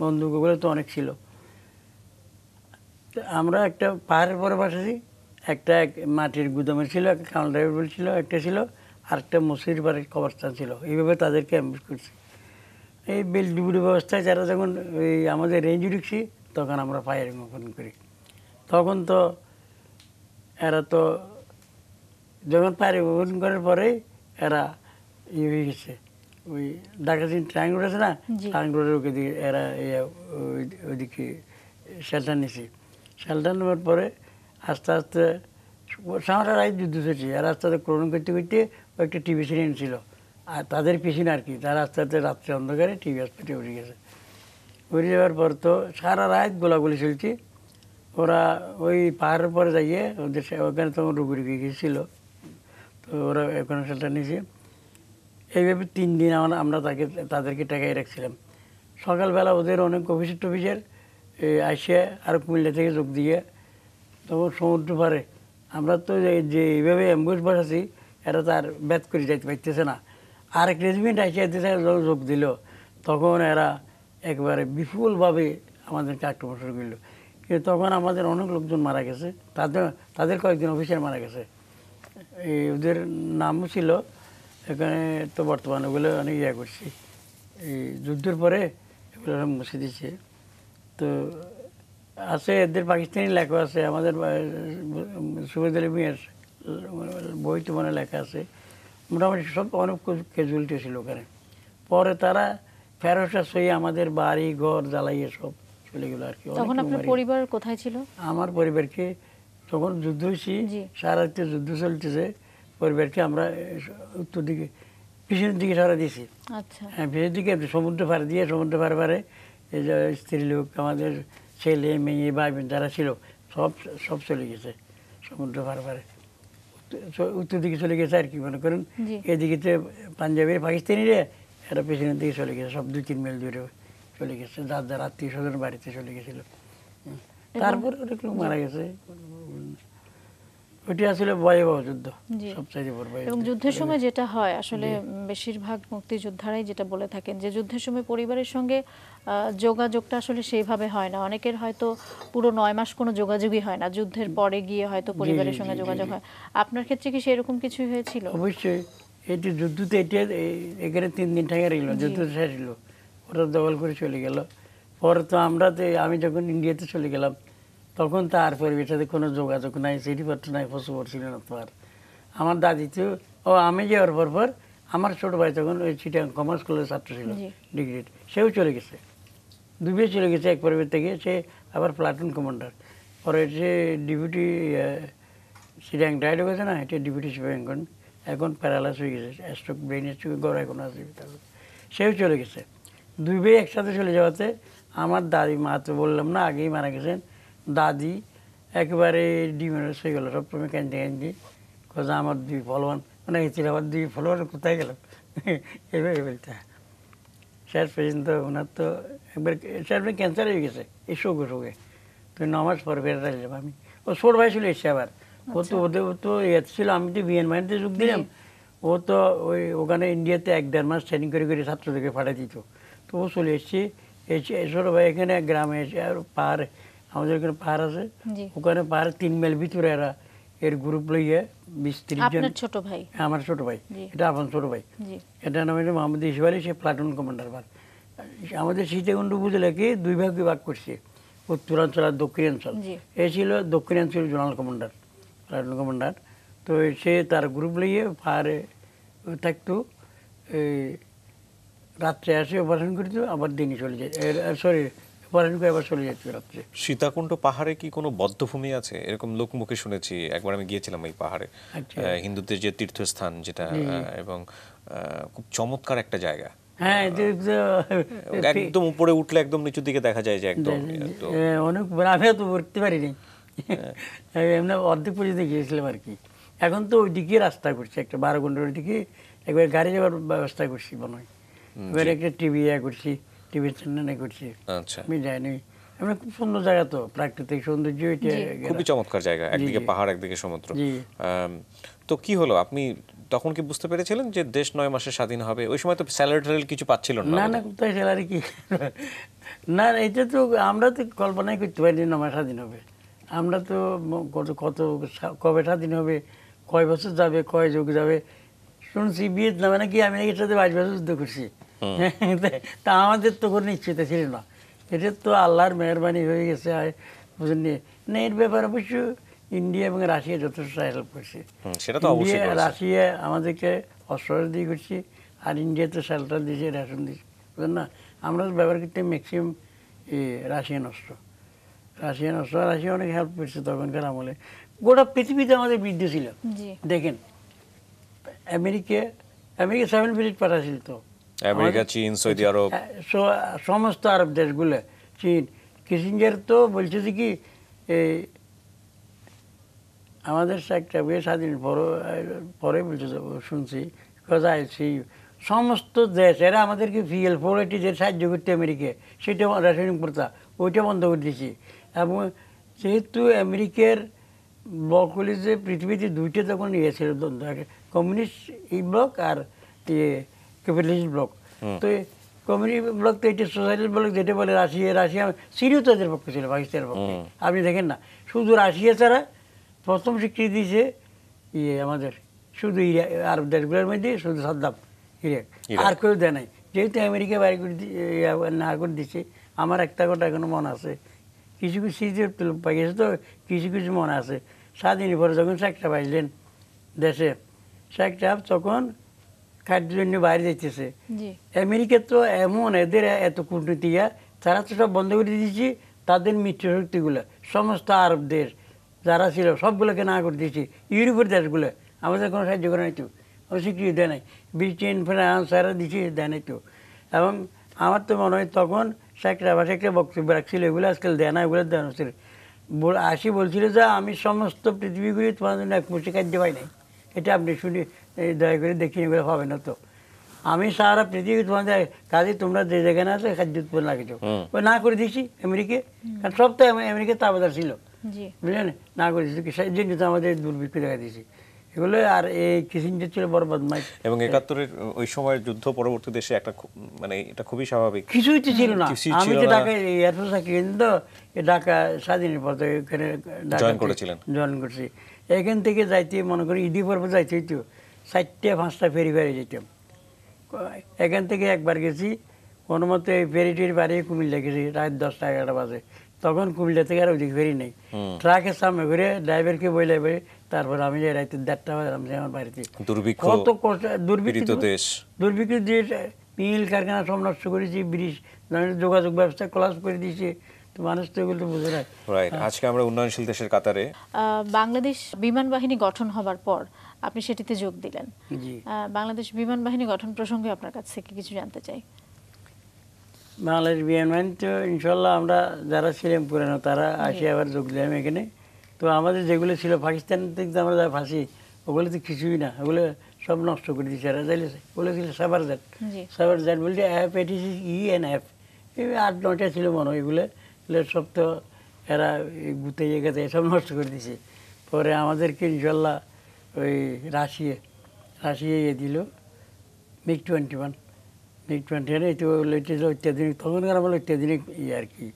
বন্দুক ওগুলো তো অনেক ছিল আমরা একটা পাহাড়ের পরে বসেছি একটা মাটির গুদামে ছিল একটা কাউন রাইফেল ছিল একটা ছিল আর একটা মসজিদ বাড়ির কবরস্থান ছিল এইভাবে তাদেরকে অ্যাম্বুস করছি এই বেল ডুবুরি ব্যবস্থায় যারা যখন এই আমাদের রেঞ্জ ঢুকছি তখন আমরা ফায়ারিং ওপেন করি তখন তো এরা তো যখন ফায়ারিং ওপেন করার পরে এরা ইয়ে হয়ে গেছে ওই ঢাকা সিন ট্রায়াঙ্গুল আছে না ট্রায়াঙ্গুলের ওকে দিয়ে এরা ইয়ে, ওইদিকে শেল্টার নিয়েছে শেল্টার নেওয়ার পরে আস্তে আস্তে সারা রাত যুদ্ধ চলছে আর আস্তে আস্তে ক্রমণ করতে করতে একটা টিভি সিরিয়াল ছিল আর তাদের পিছনে আর কি তারা আস্তে আস্তে রাত্রে অন্ধকারে টিভি আসতে উঠে গেছে উঠে যাওয়ার পর তো সারা রাত গোলাগুলি চলছে ওরা ওই পাহাড়ের পরে যাইয়ে ওদের ওখানে তখন রুগুরি রুগী গিয়েছিল তো ওরা ওখানে সেটা নিয়েছে এইভাবে তিন দিন আমরা আমরা তাকে তাদেরকে টাকায় রাখছিলাম সকালবেলা ওদের অনেক অফিসের টফিসের আসে আর কুমিল্লা থেকে যোগ দিয়ে তখন সমুদ্র পারে আমরা তো যে এইভাবে অ্যাম্বুস বসাছি এটা তার ব্যাত করে যাইতে পারতেছে না আর এক রেজিমেন্ট আইসিয়া দিতে যোগ দিল তখন এরা একবারে বিপুলভাবে আমাদেরকে আক্রমণ শুরু করল কিন্তু তখন আমাদের অনেক লোকজন মারা গেছে তাদের তাদের কয়েকজন অফিসার মারা গেছে এই ওদের নামও ছিল এখানে তো বর্তমানে ওগুলো অনেক ইয়ে করছি এই যুদ্ধের পরে এগুলো মুছে দিচ্ছে তো আছে এদের পাকিস্তানি লেখা আছে আমাদের সুবেদ আলী বই বইতে মানে লেখা আছে মোটামুটি সব অনেক ক্যাজুয়ালিটি ছিল ওখানে পরে তারা ফেরসা সই আমাদের বাড়ি ঘর জ্বালাইয়ে সব চলে গেলো আর কি তখন আপনার
পরিবার কোথায় ছিল আমার
পরিবারকে তখন যুদ্ধ হয়েছি সারা যুদ্ধ চলতেছে পরিবারকে আমরা উত্তর দিকে পিছনের দিকে সারা দিয়েছি আচ্ছা হ্যাঁ পিছনের দিকে সমুদ্র পাড়ে দিয়ে সমুদ্র পাড়ে পাড়ে স্ত্রী লোক আমাদের ছেলে মেয়ে ভাই যারা ছিল সব সব চলে গেছে সমুদ্র পারে উত্তর দিকে চলে গেছে আর কি মনে করেন এদিকে তো পাঞ্জাবের পাকিস্তানিরে এরা পেছনের দিকে চলে গেছে সব দুই তিন মাইল দূরে চলে গেছে যার যার আত্মীয় স্বজন বাড়িতে চলে গেছিল তারপর অনেক লোক মারা গেছে যুদ্ধের সময়
যেটা হয় আসলে বেশিরভাগ মুক্তিযোদ্ধারাই যেটা বলে থাকেন যে যুদ্ধের সময় পরিবারের সঙ্গে যোগাযোগটা আসলে সেইভাবে হয় না অনেকের হয়তো পুরো নয় মাস কোনো যোগাযোগই হয় না যুদ্ধের পরে গিয়ে হয়তো পরিবারের সঙ্গে যোগাযোগ হয় আপনার ক্ষেত্রে কি সেরকম কিছু হয়েছিল
অবশ্যই এটি যুদ্ধতে এটি এখানে তিন দিন ঠেঙে রইল যুদ্ধ শেষ হলো ওরা দখল করে চলে গেল পরে তো আমরা তো আমি যখন ইন্ডিয়াতে চলে গেলাম তখন তার পরিবেশের সাথে কোনো যোগাযোগ নাই চিঠিপত্র নাই খোঁজখবর পড়ছিল না তো আর আমার দাদি তো ও আমি যাওয়ার পর পর আমার ছোট ভাই তখন ওই চিঠি কমার্স কলেজের ছাত্র ছিল ডিগ্রি সেও চলে গেছে দুবে চলে গেছে এক পরিবার থেকে সে আবার প্লাটুন কমান্ডার পরে সে ডিপুটি সিরিয়াং ডায়েট হয়েছে না এটা ডিপুটি শুভঙ্কন এখন প্যারালাইস হয়ে গেছে স্ট্রোক ব্রেন স্ট্রোক গড় এখন আছে সেও চলে গেছে দুবে একসাথে চলে যাওয়াতে আমার দাদি মা তো বললাম না আগেই মারা গেছেন দাদি একেবারে ডিমেরস হয়ে গেলো সবসময় ক্যান্দি ক্যান্দি কোথায় আমার দুই ফলোয়ান মানে আমার দুই ফলোয়ান কোথায় গেলাম এভাবে বলতে শেষ পর্যন্ত ওনার তো একবার শেষ ক্যান্সার হয়ে গেছে এই শোকে শোকে তো নমাজ পর বেড়াতে আসলাম আমি ও সোর ভাই ছিল এসে আবার ও তো আচ্ছা। ওদের তো ইয়ে ছিল আমি তো বিএন মাইনতে যোগ দিলাম ও তো ওই ওখানে ইন্ডিয়াতে এক দেড় মাস ট্রেনিং করে করে ছাত্রদেরকে পাঠিয়ে দিত তো ও চলে এসেছি এসে সোর ভাই এখানে গ্রামে এসে আর পাহাড়ে আমাদের এখানে পাহাড় আছে ওখানে পাহাড় তিন মাইল ভিতরে এরা এর গ্রুপ লইয়া বিশ ত্রিশ জন
ছোট ভাই হ্যাঁ,
আমার ছোট ভাই এটা আমার ছোট ভাই এটা নাম হচ্ছে মোহাম্মদ ইসবালি সে প্লাটুন কমান্ডার বার আমাদের সীতাকুণ্ড উপজেলা কি দুই ভাগ বিভাগ করছে উত্তরাঞ্চল আর দক্ষিণাঞ্চল এ ছিল দক্ষিণাঞ্চল জোনাল কমান্ডার প্লাটুন কমান্ডার তো সে তার গ্রুপ লইয়ে ফায়ারে থাকতো এই রাত্রে আসে অপারেশন করতো আবার দিনে চলে যায় সরি
সীতাকুণ্ড পাহাড়ে কি কোনো বদ্ধভূমি আছে এরকম মুখে শুনেছি একবার আমি গিয়েছিলাম এই পাহাড়ে আচ্ছা। হিন্দুদের যে তীর্থস্থান যেটা এবং খুব চমৎকার একটা জায়গা
হ্যাঁ, একদম
উপরে উঠলে একদম নিচুর দিকে দেখা যায় যে একদম
অনেক আমিও তো উঠতে পারিনি এমনি অর্ধেক পর্যন্ত গিয়েছিলাম আর কি এখন তো ওইদিকে রাস্তা করছি একটা বারো ঘন্টার ওইদিকে একবার গাড়ি যাওয়ার ব্যবস্থা করছি মনে হয় একটা টিভি ইয়ে করছি টিভি চ্যানেলে করছি আচ্ছা আমি যাইনি আমরা খুব সুন্দর জায়গা তো প্রাকৃতিক সৌন্দর্য খুবই
চমৎকার জায়গা একদিকে পাহাড় একদিকে সমুদ্র তো কি হলো আপনি তখন কি বুঝতে পেরেছিলেন যে দেশ নয় মাসে স্বাধীন হবে ওই সময় তো স্যালারি কিছু পাচ্ছিল না না না
কোথায় স্যালারি কি না এটা তো আমরা তো কল্পনাই করতে পারি না আমার স্বাধীন হবে আমরা তো কত কত কবে স্বাধীন হবে কয় বছর যাবে কয় যুগ যাবে শুনছি নামে নাকি আমি এটাতে বাইশ বছর যুদ্ধ করছি হ্যাঁ, হ্যাঁ। তা আমাদের তো কোনো ইচ্ছেতে ছিল না এটা তো আল্লাহর মেহরবানি হয়ে গেছে আর না এর ব্যাপারে অবশ্য ইন্ডিয়া এবং রাশিয়া যথেষ্ট হেল্প করছে ইন্ডিয়া রাশিয়া আমাদেরকে অস্ত্র দিয়ে করছে আর ইন্ডিয়া তো শেল্টার দিয়েছে রেশন দিয়েছে বুঝলেন না আমরা তো ব্যবহার করতে ম্যাক্সিমাম রাশিয়ান অস্ত্র রাশিয়ান অস্ত্র রাশিয়া অনেক হেল্প করছে তখনকার আমলে গোটা পৃথিবীতে আমাদের বৃদ্ধি ছিল দেখেন আমেরিকা আমেরিকা সেভেন ভিলেজ পাঠাছিল তো
আমেরিকা চীন সৌদি আরব
আচ্ছা, সমস্ত আরব দেশগুলো চীন কিসিঞ্জার তো বলছে যে কি আমাদের একটা বেশ স্বাধীন পরে বলছে শুনছি সি সমস্ত দেশ এরা আমাদেরকে ফিএল ফোরটি যে সাহায্য করতে আমেরিকা সেটা রাসায়নিক প্রথা ওইটা বন্ধ করে দিয়েছি এবং যেহেতু আমেরিকার ব্লক হলে যে পৃথিবীতে দুইটা তখন ইয়ে ছিল দ্বন্দ্ব কমিউনিস্ট এই ব্লক আর ইয়ে ক্যাপিটালিস্ট ব্লক hmm. তো কমিউনিস্ট ব্লক তো এটি সোশ্যালিস্ট ব্লক যেটা বলে রাশিয়া রাশিয়া সিরিয়াও তাদের পক্ষে ছিল পাকিস্তানের পক্ষে আপনি দেখেন না শুধু রাশিয়া ছাড়া প্রথম স্বীকৃতি দিয়েছে ইয়ে আমাদের শুধু ইরাক আর দেশগুলোর মধ্যে শুধু সাদ্দাম ইরাক আর কেউ দেয় নাই যেহেতু আমেরিকা বাইরে করে না করে দিচ্ছে আমার একটা কথা এখনো মনে আছে কিছু কিছু সিরিজের পাকিস্তান তো কিছু কিছু মনে আছে স্বাধীন পরে যখন শেখটা পাইলেন দেশে শেখটা তখন খাদ্যের জন্য বাইরে যাইতেছে আমেরিকা তো এমন এদের এত কূটনীতিরা হ্যাঁ? তারা তো সব বন্ধ করে দিয়েছি তাদের শক্তিগুলো সমস্ত আরব দেশ যারা ছিল সবগুলোকে না করে দিয়েছি ইউরোপের দেশগুলো আমাদের কোনো সাহায্য করে নাই তো অস্বীকৃতি দেয় নাই ব্রিটেন ফ্রান্স তারা দিয়েছি দেয় নাই তো এবং আমার তো মনে হয় তখন সাকরা বা সাকরা বক্তব্য রাখছিল এগুলো আজকাল দেয় না এগুলো দেয় ছিল আসি বলছিল যে আমি সমস্ত পৃথিবীগুলি তোমার জন্য এক মুশি খাদ্য পাই নাই এটা আপনি শুনে এই দয়া করে দেখি এগুলো হবে না তো আমি সারা পৃথিবী তোমাদের কাজে তোমরা যে জায়গায় আছে খাদ্য উৎপন্ন লাগেছো ও না করে দিছি আমেরিকে কারণ সব তো আমেরিকা তাবাদার ছিল বুঝলেন না করে দিচ্ছি সেই জন্য তো আমাদের দুর্ভিক্ষ দেখা দিয়েছি এগুলো আর এই কিসিঞ্জার ছিল বড় বদমাই
এবং একাত্তরের ওই সময় যুদ্ধ পরবর্তী দেশে একটা মানে এটা খুবই স্বাভাবিক কিছুই তো ছিল না আমি তো ঢাকা
এয়ারফোর্স থাকি কিন্তু ঢাকা স্বাধীনের পর এখানে জয়েন করেছিলেন জয়েন করছি এখান থেকে যাইতে মনে করি ইডি পর্ব যাইতে হইতো চারটে পাঁচটা ফেরি ফেরি যেতাম এখান থেকে একবার গেছি কোনো মতো এই ফেরিটির বাড়ি কুমিল্লা গেছি রাত দশটা এগারোটা বাজে তখন কুমিল্লা থেকে আর ওই দিকে ফেরি নেই ট্রাকের সামনে ঘুরে ড্রাইভারকে বইলে বই তারপর আমি যে রাতে দেড়টা বাজে আমি আমার বাড়িতে কত কষ্ট দুর্ভিক্ষ দেশ দুর্ভিক্ষ দেশ মিল কারখানা সব নষ্ট করেছি ব্রিজ যোগাযোগ ব্যবস্থা ক্লাস করে দিয়েছে হ্যাঁ।
আজকে আমরা উন্নয়নশীল দেশের কাতারে
বাংলাদেশ বিমান বাহিনী গঠন হবার পর আপনি সেটিতে যোগ দিলেন বাংলাদেশ বিমান বাহিনী গঠন প্রসঙ্গে আপনার কাছ থেকে কিছু জানতে চাই
বাংলাদেশ বিমান বাহিনী তো ইনশাল্লাহ আমরা যারা ছিলাম পুরানো তারা আসি আবার যোগ দিলাম এখানে তো আমাদের যেগুলো ছিল পাকিস্তান থেকে আমরা যা ফাঁসি ওগুলো তো কিছুই না ওগুলো সব নষ্ট করে দিয়েছে এরা যাইলেছে ওগুলো ছিল সাবার জাট সাবার জাট বলছে app ATC E N app এই আট নটা ছিল মনে হয় এগুলো সব তো এরা গুতে গেছে সব নষ্ট করে দিয়েছে পরে আমাদেরকে ইনশাল্লাহ ওই রাশিয়া রাশিয়া ইয়ে দিল MiG twenty one MiG twenty one এটি ছিল অত্যাধুনিক তখনকার আমার অত্যাধুনিক ইয়ে আর কি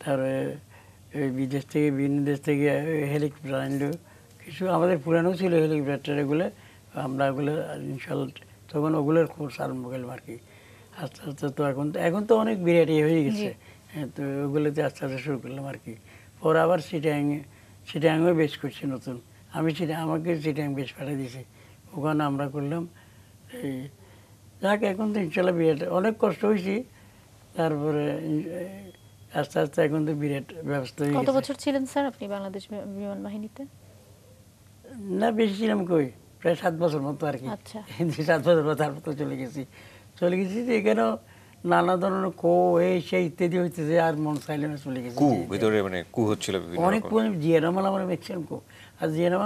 তারপরে ওই বিদেশ থেকে বিভিন্ন দেশ থেকে হেলিকপ্টার আনলো কিছু আমাদের পুরানো ছিল হেলিকপ্টার এগুলো আমরা ওগুলো ইনশাল্লাহ তখন ওগুলোর কোর্স আরম্ভ করলাম আর কি আস্তে আস্তে তো এখন তো এখন তো অনেক বিরাট ইয়ে হয়ে গেছে হ্যাঁ তো ওগুলোতে আস্তে আস্তে শুরু করলাম আর কি পরে আবার সিটাং সিটাংও বেশ করছি নতুন আমি সেটা আমাকে সেটা আমি বেশ পাঠিয়ে দিয়েছি ওখানে আমরা করলাম এই যাক এখন তো ইনশাল্লাহ বিরাট অনেক কষ্ট হয়েছি তারপরে আস্তে আস্তে এখন তো বিরাট ব্যবস্থা হয়ে কত
বছর ছিলেন স্যার আপনি বাংলাদেশ বিমান বাহিনীতে না বেশি ছিলাম কই
প্রায় সাত বছর মতো আর কি আচ্ছা। <laughs> সাত বছর মতো তারপর তো চলে গেছি চলে গেছি যে এখানেও নানা ধরনের কো এই সে ইত্যাদি হইতেছে আর মন সাইলেন্স চলে গেছে কু
ভিতরে মানে কু হচ্ছিল অনেক কু
জিয়া আমার মেক্সিমাম কো আর জেলা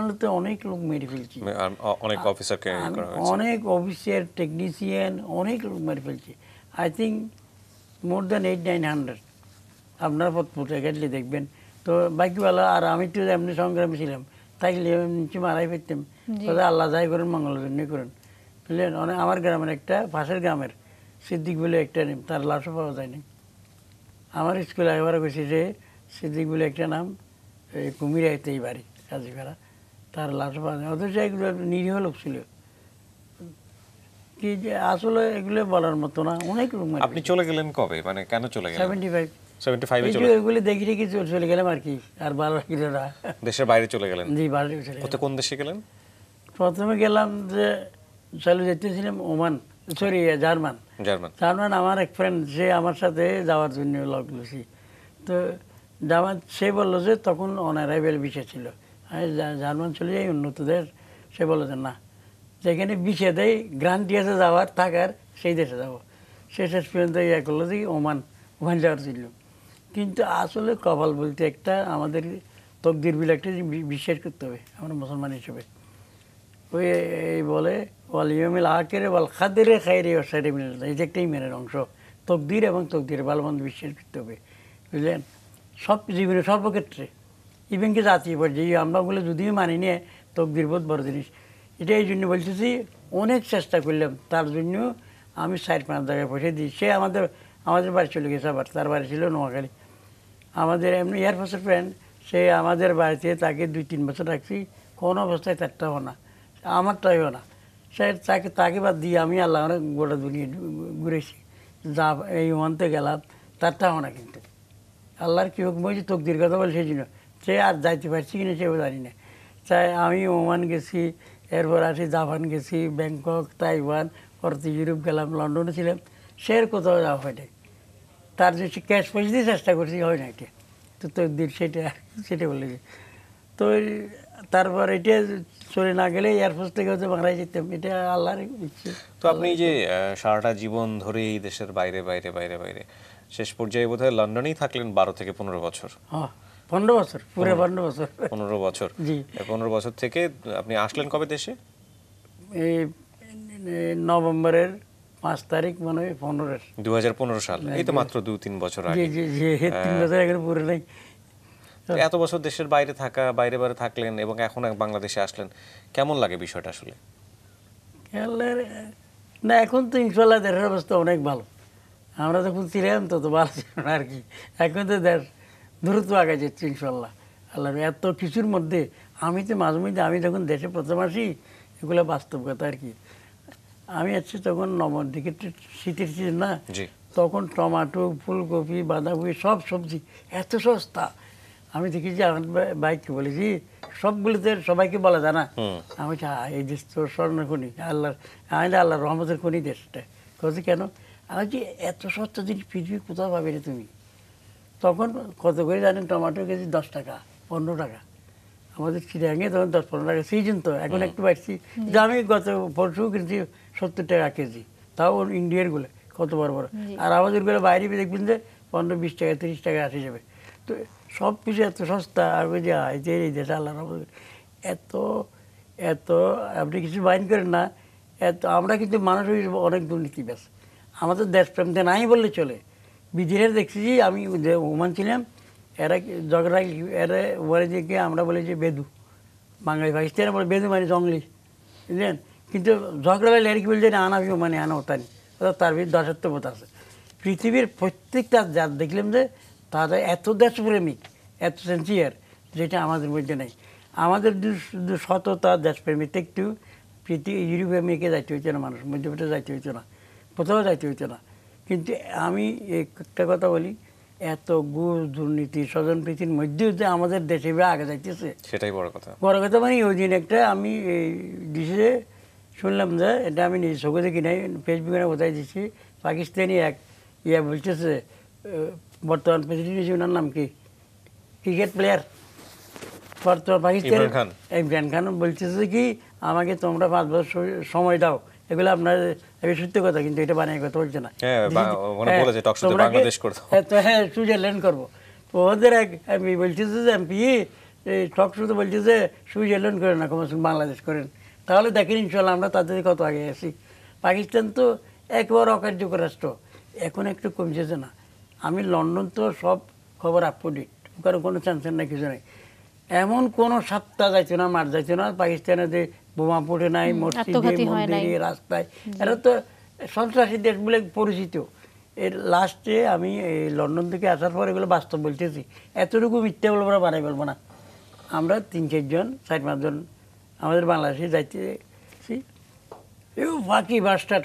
অনেক লোক মেরে ফেলছে
অনেক অফিসার অনেক
অফিসার টেকনিশিয়ান অনেক লোক মেরে ফেলছে I think more than eight nine hundred আপনার পথ পুটে গেলে দেখবেন তো বাকিওয়ালা আর আমি তো এমনি সংগ্রামে ছিলাম থাকলে নিচে মারাই পেতাম তাহলে আল্লাহ যাই করেন মঙ্গলের জন্যই করেন বুঝলেন অনেক আমার গ্রামের একটা পাশের গ্রামের সিদ্দিক বলে একটা নাম তার লাশও পাওয়া যায়নি আমার স্কুলে একবার গেছি যে সিদ্দিক বলে একটা নাম এই এই বাড়ি কাজে করা তার লাশ পাওয়া যায় অথচ এগুলো নিরীহ লোক ছিল কি যে আসলে এগুলো বলার মতো না অনেক লোক আপনি
চলে গেলেন কবে মানে কেন চলে গেলেন সেভেন্টি ফাইভ
প্রথমে গেলাম যে ওমান সরি জার্মান জার্মান আমার এক ফ্রেন্ড সে আমার সাথে যাওয়ার জন্য তো সে বললো যে তখন অনারাইভেল বিষয় ছিল জার্মান চলে যাই উন্নত দেশ সে বলে যে না যেখানে বিষে দেয় গ্রান্টি আছে যাওয়ার থাকার সেই দেশে যাব সে শেষ পর্যন্ত ইয়ে করলো যে ওমান ওমান যাওয়ার ছিল কিন্তু আসলে কপাল বলতে একটা আমাদের তকদির বিল একটা বিশ্বাস করতে হবে আমরা মুসলমান হিসেবে ওই এই বলে ওয়ালিয়মিল আকেরে ওয়াল খাদিরে খাইরে সাইরে মিল এই যে একটা ইমেনের অংশ তকদির এবং তকদির ভালো মন্দ বিশ্বাস করতে হবে বুঝলেন সব জীবনে সর্বক্ষেত্রে ইভেন কি জাতীয় পর্যায়ে আমরা বলে যদিও মানি নিয়ে তকদির বহুত বড় জিনিস এটা এই জন্য বলতেছি অনেক চেষ্টা করলাম তার জন্য আমি চার পাঁচ জায়গায় পয়সা দিই সে আমাদের আমাদের বাড়ি চলে গেছে আবার তার বাড়ি ছিল নোয়াখালী আমাদের এমনি এয়ারফোর্সের ফ্রেন্ড সে আমাদের বাড়িতে তাকে দুই তিন বছর রাখছি কোনো অবস্থায় তারটা তারটাও না আমারটাই আমারটাও না সে তাকে তাকে বাদ দিয়ে আমি আল্লাহ গোটা দুনিয়া ঘুরেছি যা এই ওয়ান্তে গেলাম তারটা তারটাও না কিন্তু আল্লাহর কী হোক বলছি তকদির কথা বলে সেই জন্য সে আর যাইতে পারছি কিনা সেও জানি না তাই আমি ওমান গেছি এরপর আসি জাপান গেছি ব্যাংকক তাইওয়ান পরতে ইউরোপ গেলাম লন্ডনে ছিলাম সে আর কোথাও যাওয়া হয় নাই তার যে ক্যাশ পয়সা দিয়ে চেষ্টা করছি হয় না এটা তো দিন সেটা সেটা বলে তো তারপর এটা চলে না গেলে এয়ারফোর্স থেকে হচ্ছে বাংলায় যেতাম এটা আল্লাহর ইচ্ছে
তো আপনি যে সারাটা জীবন ধরে এই দেশের বাইরে বাইরে বাইরে বাইরে শেষ পর্যায়ে বোধহয় লন্ডনেই থাকলেন বারো থেকে পনেরো বছর
হ্যাঁ পনেরো বছর পুরো পনেরো বছর
পনেরো বছর জি পনেরো বছর থেকে আপনি আসলেন কবে দেশে
এই নভেম্বরের পাঁচ তারিখ মানে পনেরোর
দু হাজার পনেরো সাল এই তো মাত্র দু তিন বছর আগে জি জি তিন হ্যাঁ। বছর
আগে পুরো নাই এত
বছর দেশের বাইরে থাকা বাইরে বাইরে থাকলেন এবং এখন বাংলাদেশে আসলেন কেমন লাগে বিষয়টা আসলে
না এখন তো ইনশাল্লাহ দেশের অবস্থা অনেক ভালো আমরা যখন ছিলাম তত ভালো ছিল আর কি এখন তো দেশ দ্রুত আগে যাচ্ছি ইনশাল্লাহ আল্লাহ এত কিছুর মধ্যে আমি তো মাঝে মধ্যে আমি যখন দেশে প্রথম আসি এগুলো বাস্তব কথা আর কি আমি আছি তখন নবম দিকে শীতের সিজন না তখন টমাটো ফুলকপি বাঁধাকপি সব সবজি এত সস্তা আমি দেখি যে আমার ভাইকে বলেছি সবগুলিতে সবাইকে বলা যায় না আমি হ্যাঁ, এই দেশ তো স্বর্ণ খুনি আল্লাহর আমি আল্লাহ রহমতের খুনি দেশটা কেন আমি যে এত সস্তা জিনিস পৃথিবী কোথাও পাবে তুমি তখন কত করে জানেন টমেটো কেজি দশ টাকা পনেরো টাকা আমাদের চিরাঙে তখন দশ পনেরো টাকা সিজন তো এখন একটু বাড়ছি যে আমি গত পরশু কিনছি সত্তর টাকা কেজি তাও ইন্ডিয়ারগুলো কত বড় বড় আর আমাদের গুলো বাইরে দেখবেন যে পনেরো বিশ টাকা তিরিশ টাকা আসে যাবে তো সব কিছু এত সস্তা আর ওই যে এই দেশ আল্লাহ এত এত আপনি কিছু বাইন করেন না এত আমরা কিন্তু মানুষ অনেক দুর্নীতি ব্যাস আমাদের দেশপ্রেম নাই বললে চলে বিদেশে দেখছি আমি যে ওমান ছিলাম এরা ঝগড়া এরা বলে যে আমরা বলেছি বেদু বাঙালি পাকিস্তানে বলে বেদু মানে জঙ্গলি বুঝলেন কিন্তু ঝগড়া লাগলে কি বলছে না আনা মানে আনা ওতানি অর্থাৎ তার ভিতরে দাসত্ববোধ আছে পৃথিবীর প্রত্যেকটা জাত দেখলাম যে তারা এত দেশপ্রেমিক এত সেন্সিয়ার যেটা আমাদের মধ্যে নেই আমাদের সততা দেশপ্রেমিক একটু পৃথিবী ইউরোপ আমেরিকা যাইতে হয়েছে না মানুষ মধ্যপ্রদেশে যাইতে হয়েছে না কোথাও যাইতে হয়েছে না কিন্তু আমি একটা কথা বলি এত ঘুষ দুর্নীতি স্বজন প্রীতির মধ্যেও যে আমাদের দেশে আগে যাইতেছে সেটাই বড় কথা বড় কথা মানে ওই দিন একটা আমি দিছে শুনলাম যে এটা আমি নিজে চোখে দেখি নাই ফেসবুকে না কোথায় দিচ্ছি পাকিস্তানি এক ইয়া বলতেছে বর্তমান প্রেসিডেন্ট হিসেবে ওনার নাম কি ক্রিকেট প্লেয়ার বর্তমান পাকিস্তান ইমরান খান বলতেছে কি আমাকে তোমরা পাঁচ বছর সময় দাও এগুলো আপনার হ্যাঁ, হ্যাঁ, হ্যাঁ, বাংলাদেশ করেন তাহলে দেখেন ইনশাল্লাহ আমরা তাদের কত আগে আসি পাকিস্তান তো একবার অকার্যকর রাষ্ট্র এখন একটু কমছে না আমি লন্ডন তো সব খবর আপ টু ডেট কারণ কোনো টেনশন না কিছু নাই এমন কোনো সপ্তাহ যাইতো না মার যাইতো না পাকিস্তানে যে বোমা পড়ে নাই মসজিদে রাস্তায় এরা তো সন্ত্রাসী দেশ বলে পরিচিত এর লাস্টে আমি এই লন্ডন থেকে আসার পর এগুলো বাস্তব বলতেছি এতটুকু মিথ্যা বলবো না বানাই বলবো না আমরা তিন চারজন চার পাঁচজন আমাদের বাংলাদেশে যাইতেছি ইউ ফাঁকি বাস্টার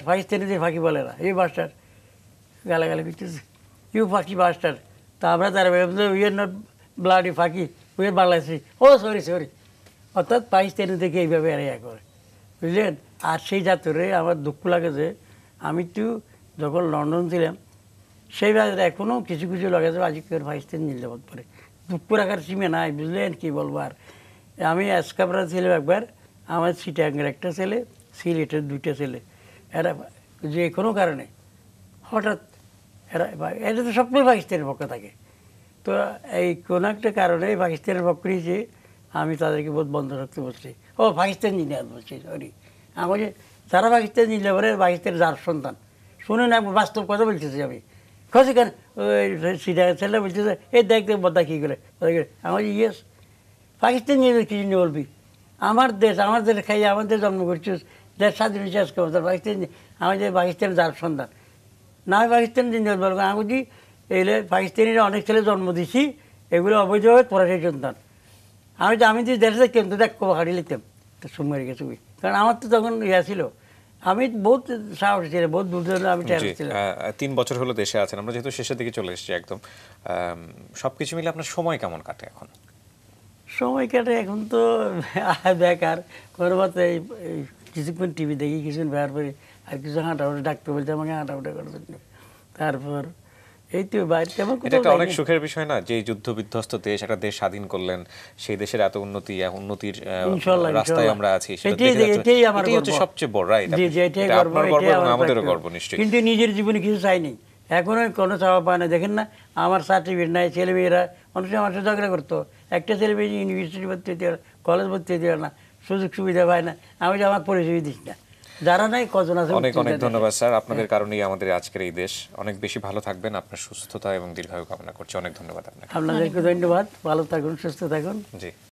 যে ফাঁকি বলে না ইউ বাস্টার গালাগালি করতেছে ইউ ফাঁকি বাস্টার তা আমরা তারা ইউ আর নট ফাঁকি উই আর বাংলাদেশি ও সরি সরি অর্থাৎ পাকিস্তানি থেকে এইভাবে এরিয়া করে বুঝলেন আর সেই জাতরে আমার দুঃখ লাগে যে আমি তো যখন লন্ডন ছিলাম সেই বাজারে এখনও কিছু কিছু লাগাতে তিন পাকিস্তান বোধ করে দুঃখ রাখার সীমে নাই বুঝলেন কী বলবো আর আমি এসকাপরা ছেলে একবার আমার সিটাঙ্গের একটা ছেলে সিলেটের দুইটা ছেলে এরা যে কোনো কারণে হঠাৎ এরা এটা তো সবটাই পাকিস্তানের পক্ষে থাকে তো এই কোনো একটা কারণে পাকিস্তানের পক্ষে যে আমি তাদেরকে বোধ বন্ধ রাখতে বলছি ও পাকিস্তান জিনিয়ার বলছি সরি আমি বলছি তারা পাকিস্তান জিনিলে বলে পাকিস্তানের যার সন্তান শুনে না বাস্তব কথা বলতেছি আমি খসে কেন ওই সিধা ছেলে বলতেছে এ দেখ দেখ বদা কী করে আমি বলছি ইয়েস পাকিস্তান জিনিস কিছু নিয়ে বলবি আমার দেশ আমার দেশ খাই দেশ জন্ম করছিস দেশ স্বাধীন শেষ করবো তার পাকিস্তান যে পাকিস্তানের যার সন্তান না হয় পাকিস্তান জিনিস বলবো আমি বলছি এলে পাকিস্তানিরা অনেক ছেলে জন্ম দিছি এগুলো অবৈধভাবে তোরা সেই সন্তান আমি তো আমি যদি দেশে দেখতাম তো দেখ হারিয়ে লিখতাম তো সুমারি গেছে কারণ আমার তো তখন ইয়া ছিল আমি বহুত সাহস ছিল বহুত দূর আমি
তিন বছর হলো দেশে আছেন আমরা যেহেতু শেষের দিকে চলে এসেছি একদম সব কিছু মিলে আপনার সময় কেমন কাটে এখন
সময় কাটে এখন তো বেকার কোনো মতে কিছুক্ষণ টিভি দেখি কিছুক্ষণ বের পরে আর কিছু হাঁটা ডাক্তার বলতে আমাকে হাঁটা করার জন্য তারপর এটা অনেক সুখের
বিষয় না যে যুদ্ধ বিধ্বস্ত দেশ একটা দেশ স্বাধীন করলেন সেই দেশের এত উন্নতি উন্নতির রাস্তায় আমরা আছি সবচেয়ে বড় রাইট আমাদেরও গর্ব কিন্তু
নিজের জীবনে কিছু চাইনি এখন আমি কোনো চাওয়া পায় না দেখেন না আমার সার্টিফিকেট নাই ছেলেমেয়েরা অনেক আমার সাথে ঝগড়া করতো একটা ছেলে মেয়ে ইউনিভার্সিটি ভর্তি হতে কলেজ ভর্তি হতে না সুযোগ সুবিধা পায় না আমি যে আমার পরিচয় দিচ্ছি না যারা নাই কজন আছে অনেক অনেক ধন্যবাদ
স্যার আপনাদের হ্যাঁ। কারণেই আমাদের আজকের এই দেশ অনেক বেশি ভালো থাকবেন আপনার সুস্থতা এবং দীর্ঘায়ু কামনা করছি অনেক ধন্যবাদ আপনাকে আপনাদেরকে
ধন্যবাদ ভালো থাকুন সুস্থ থাকুন
জি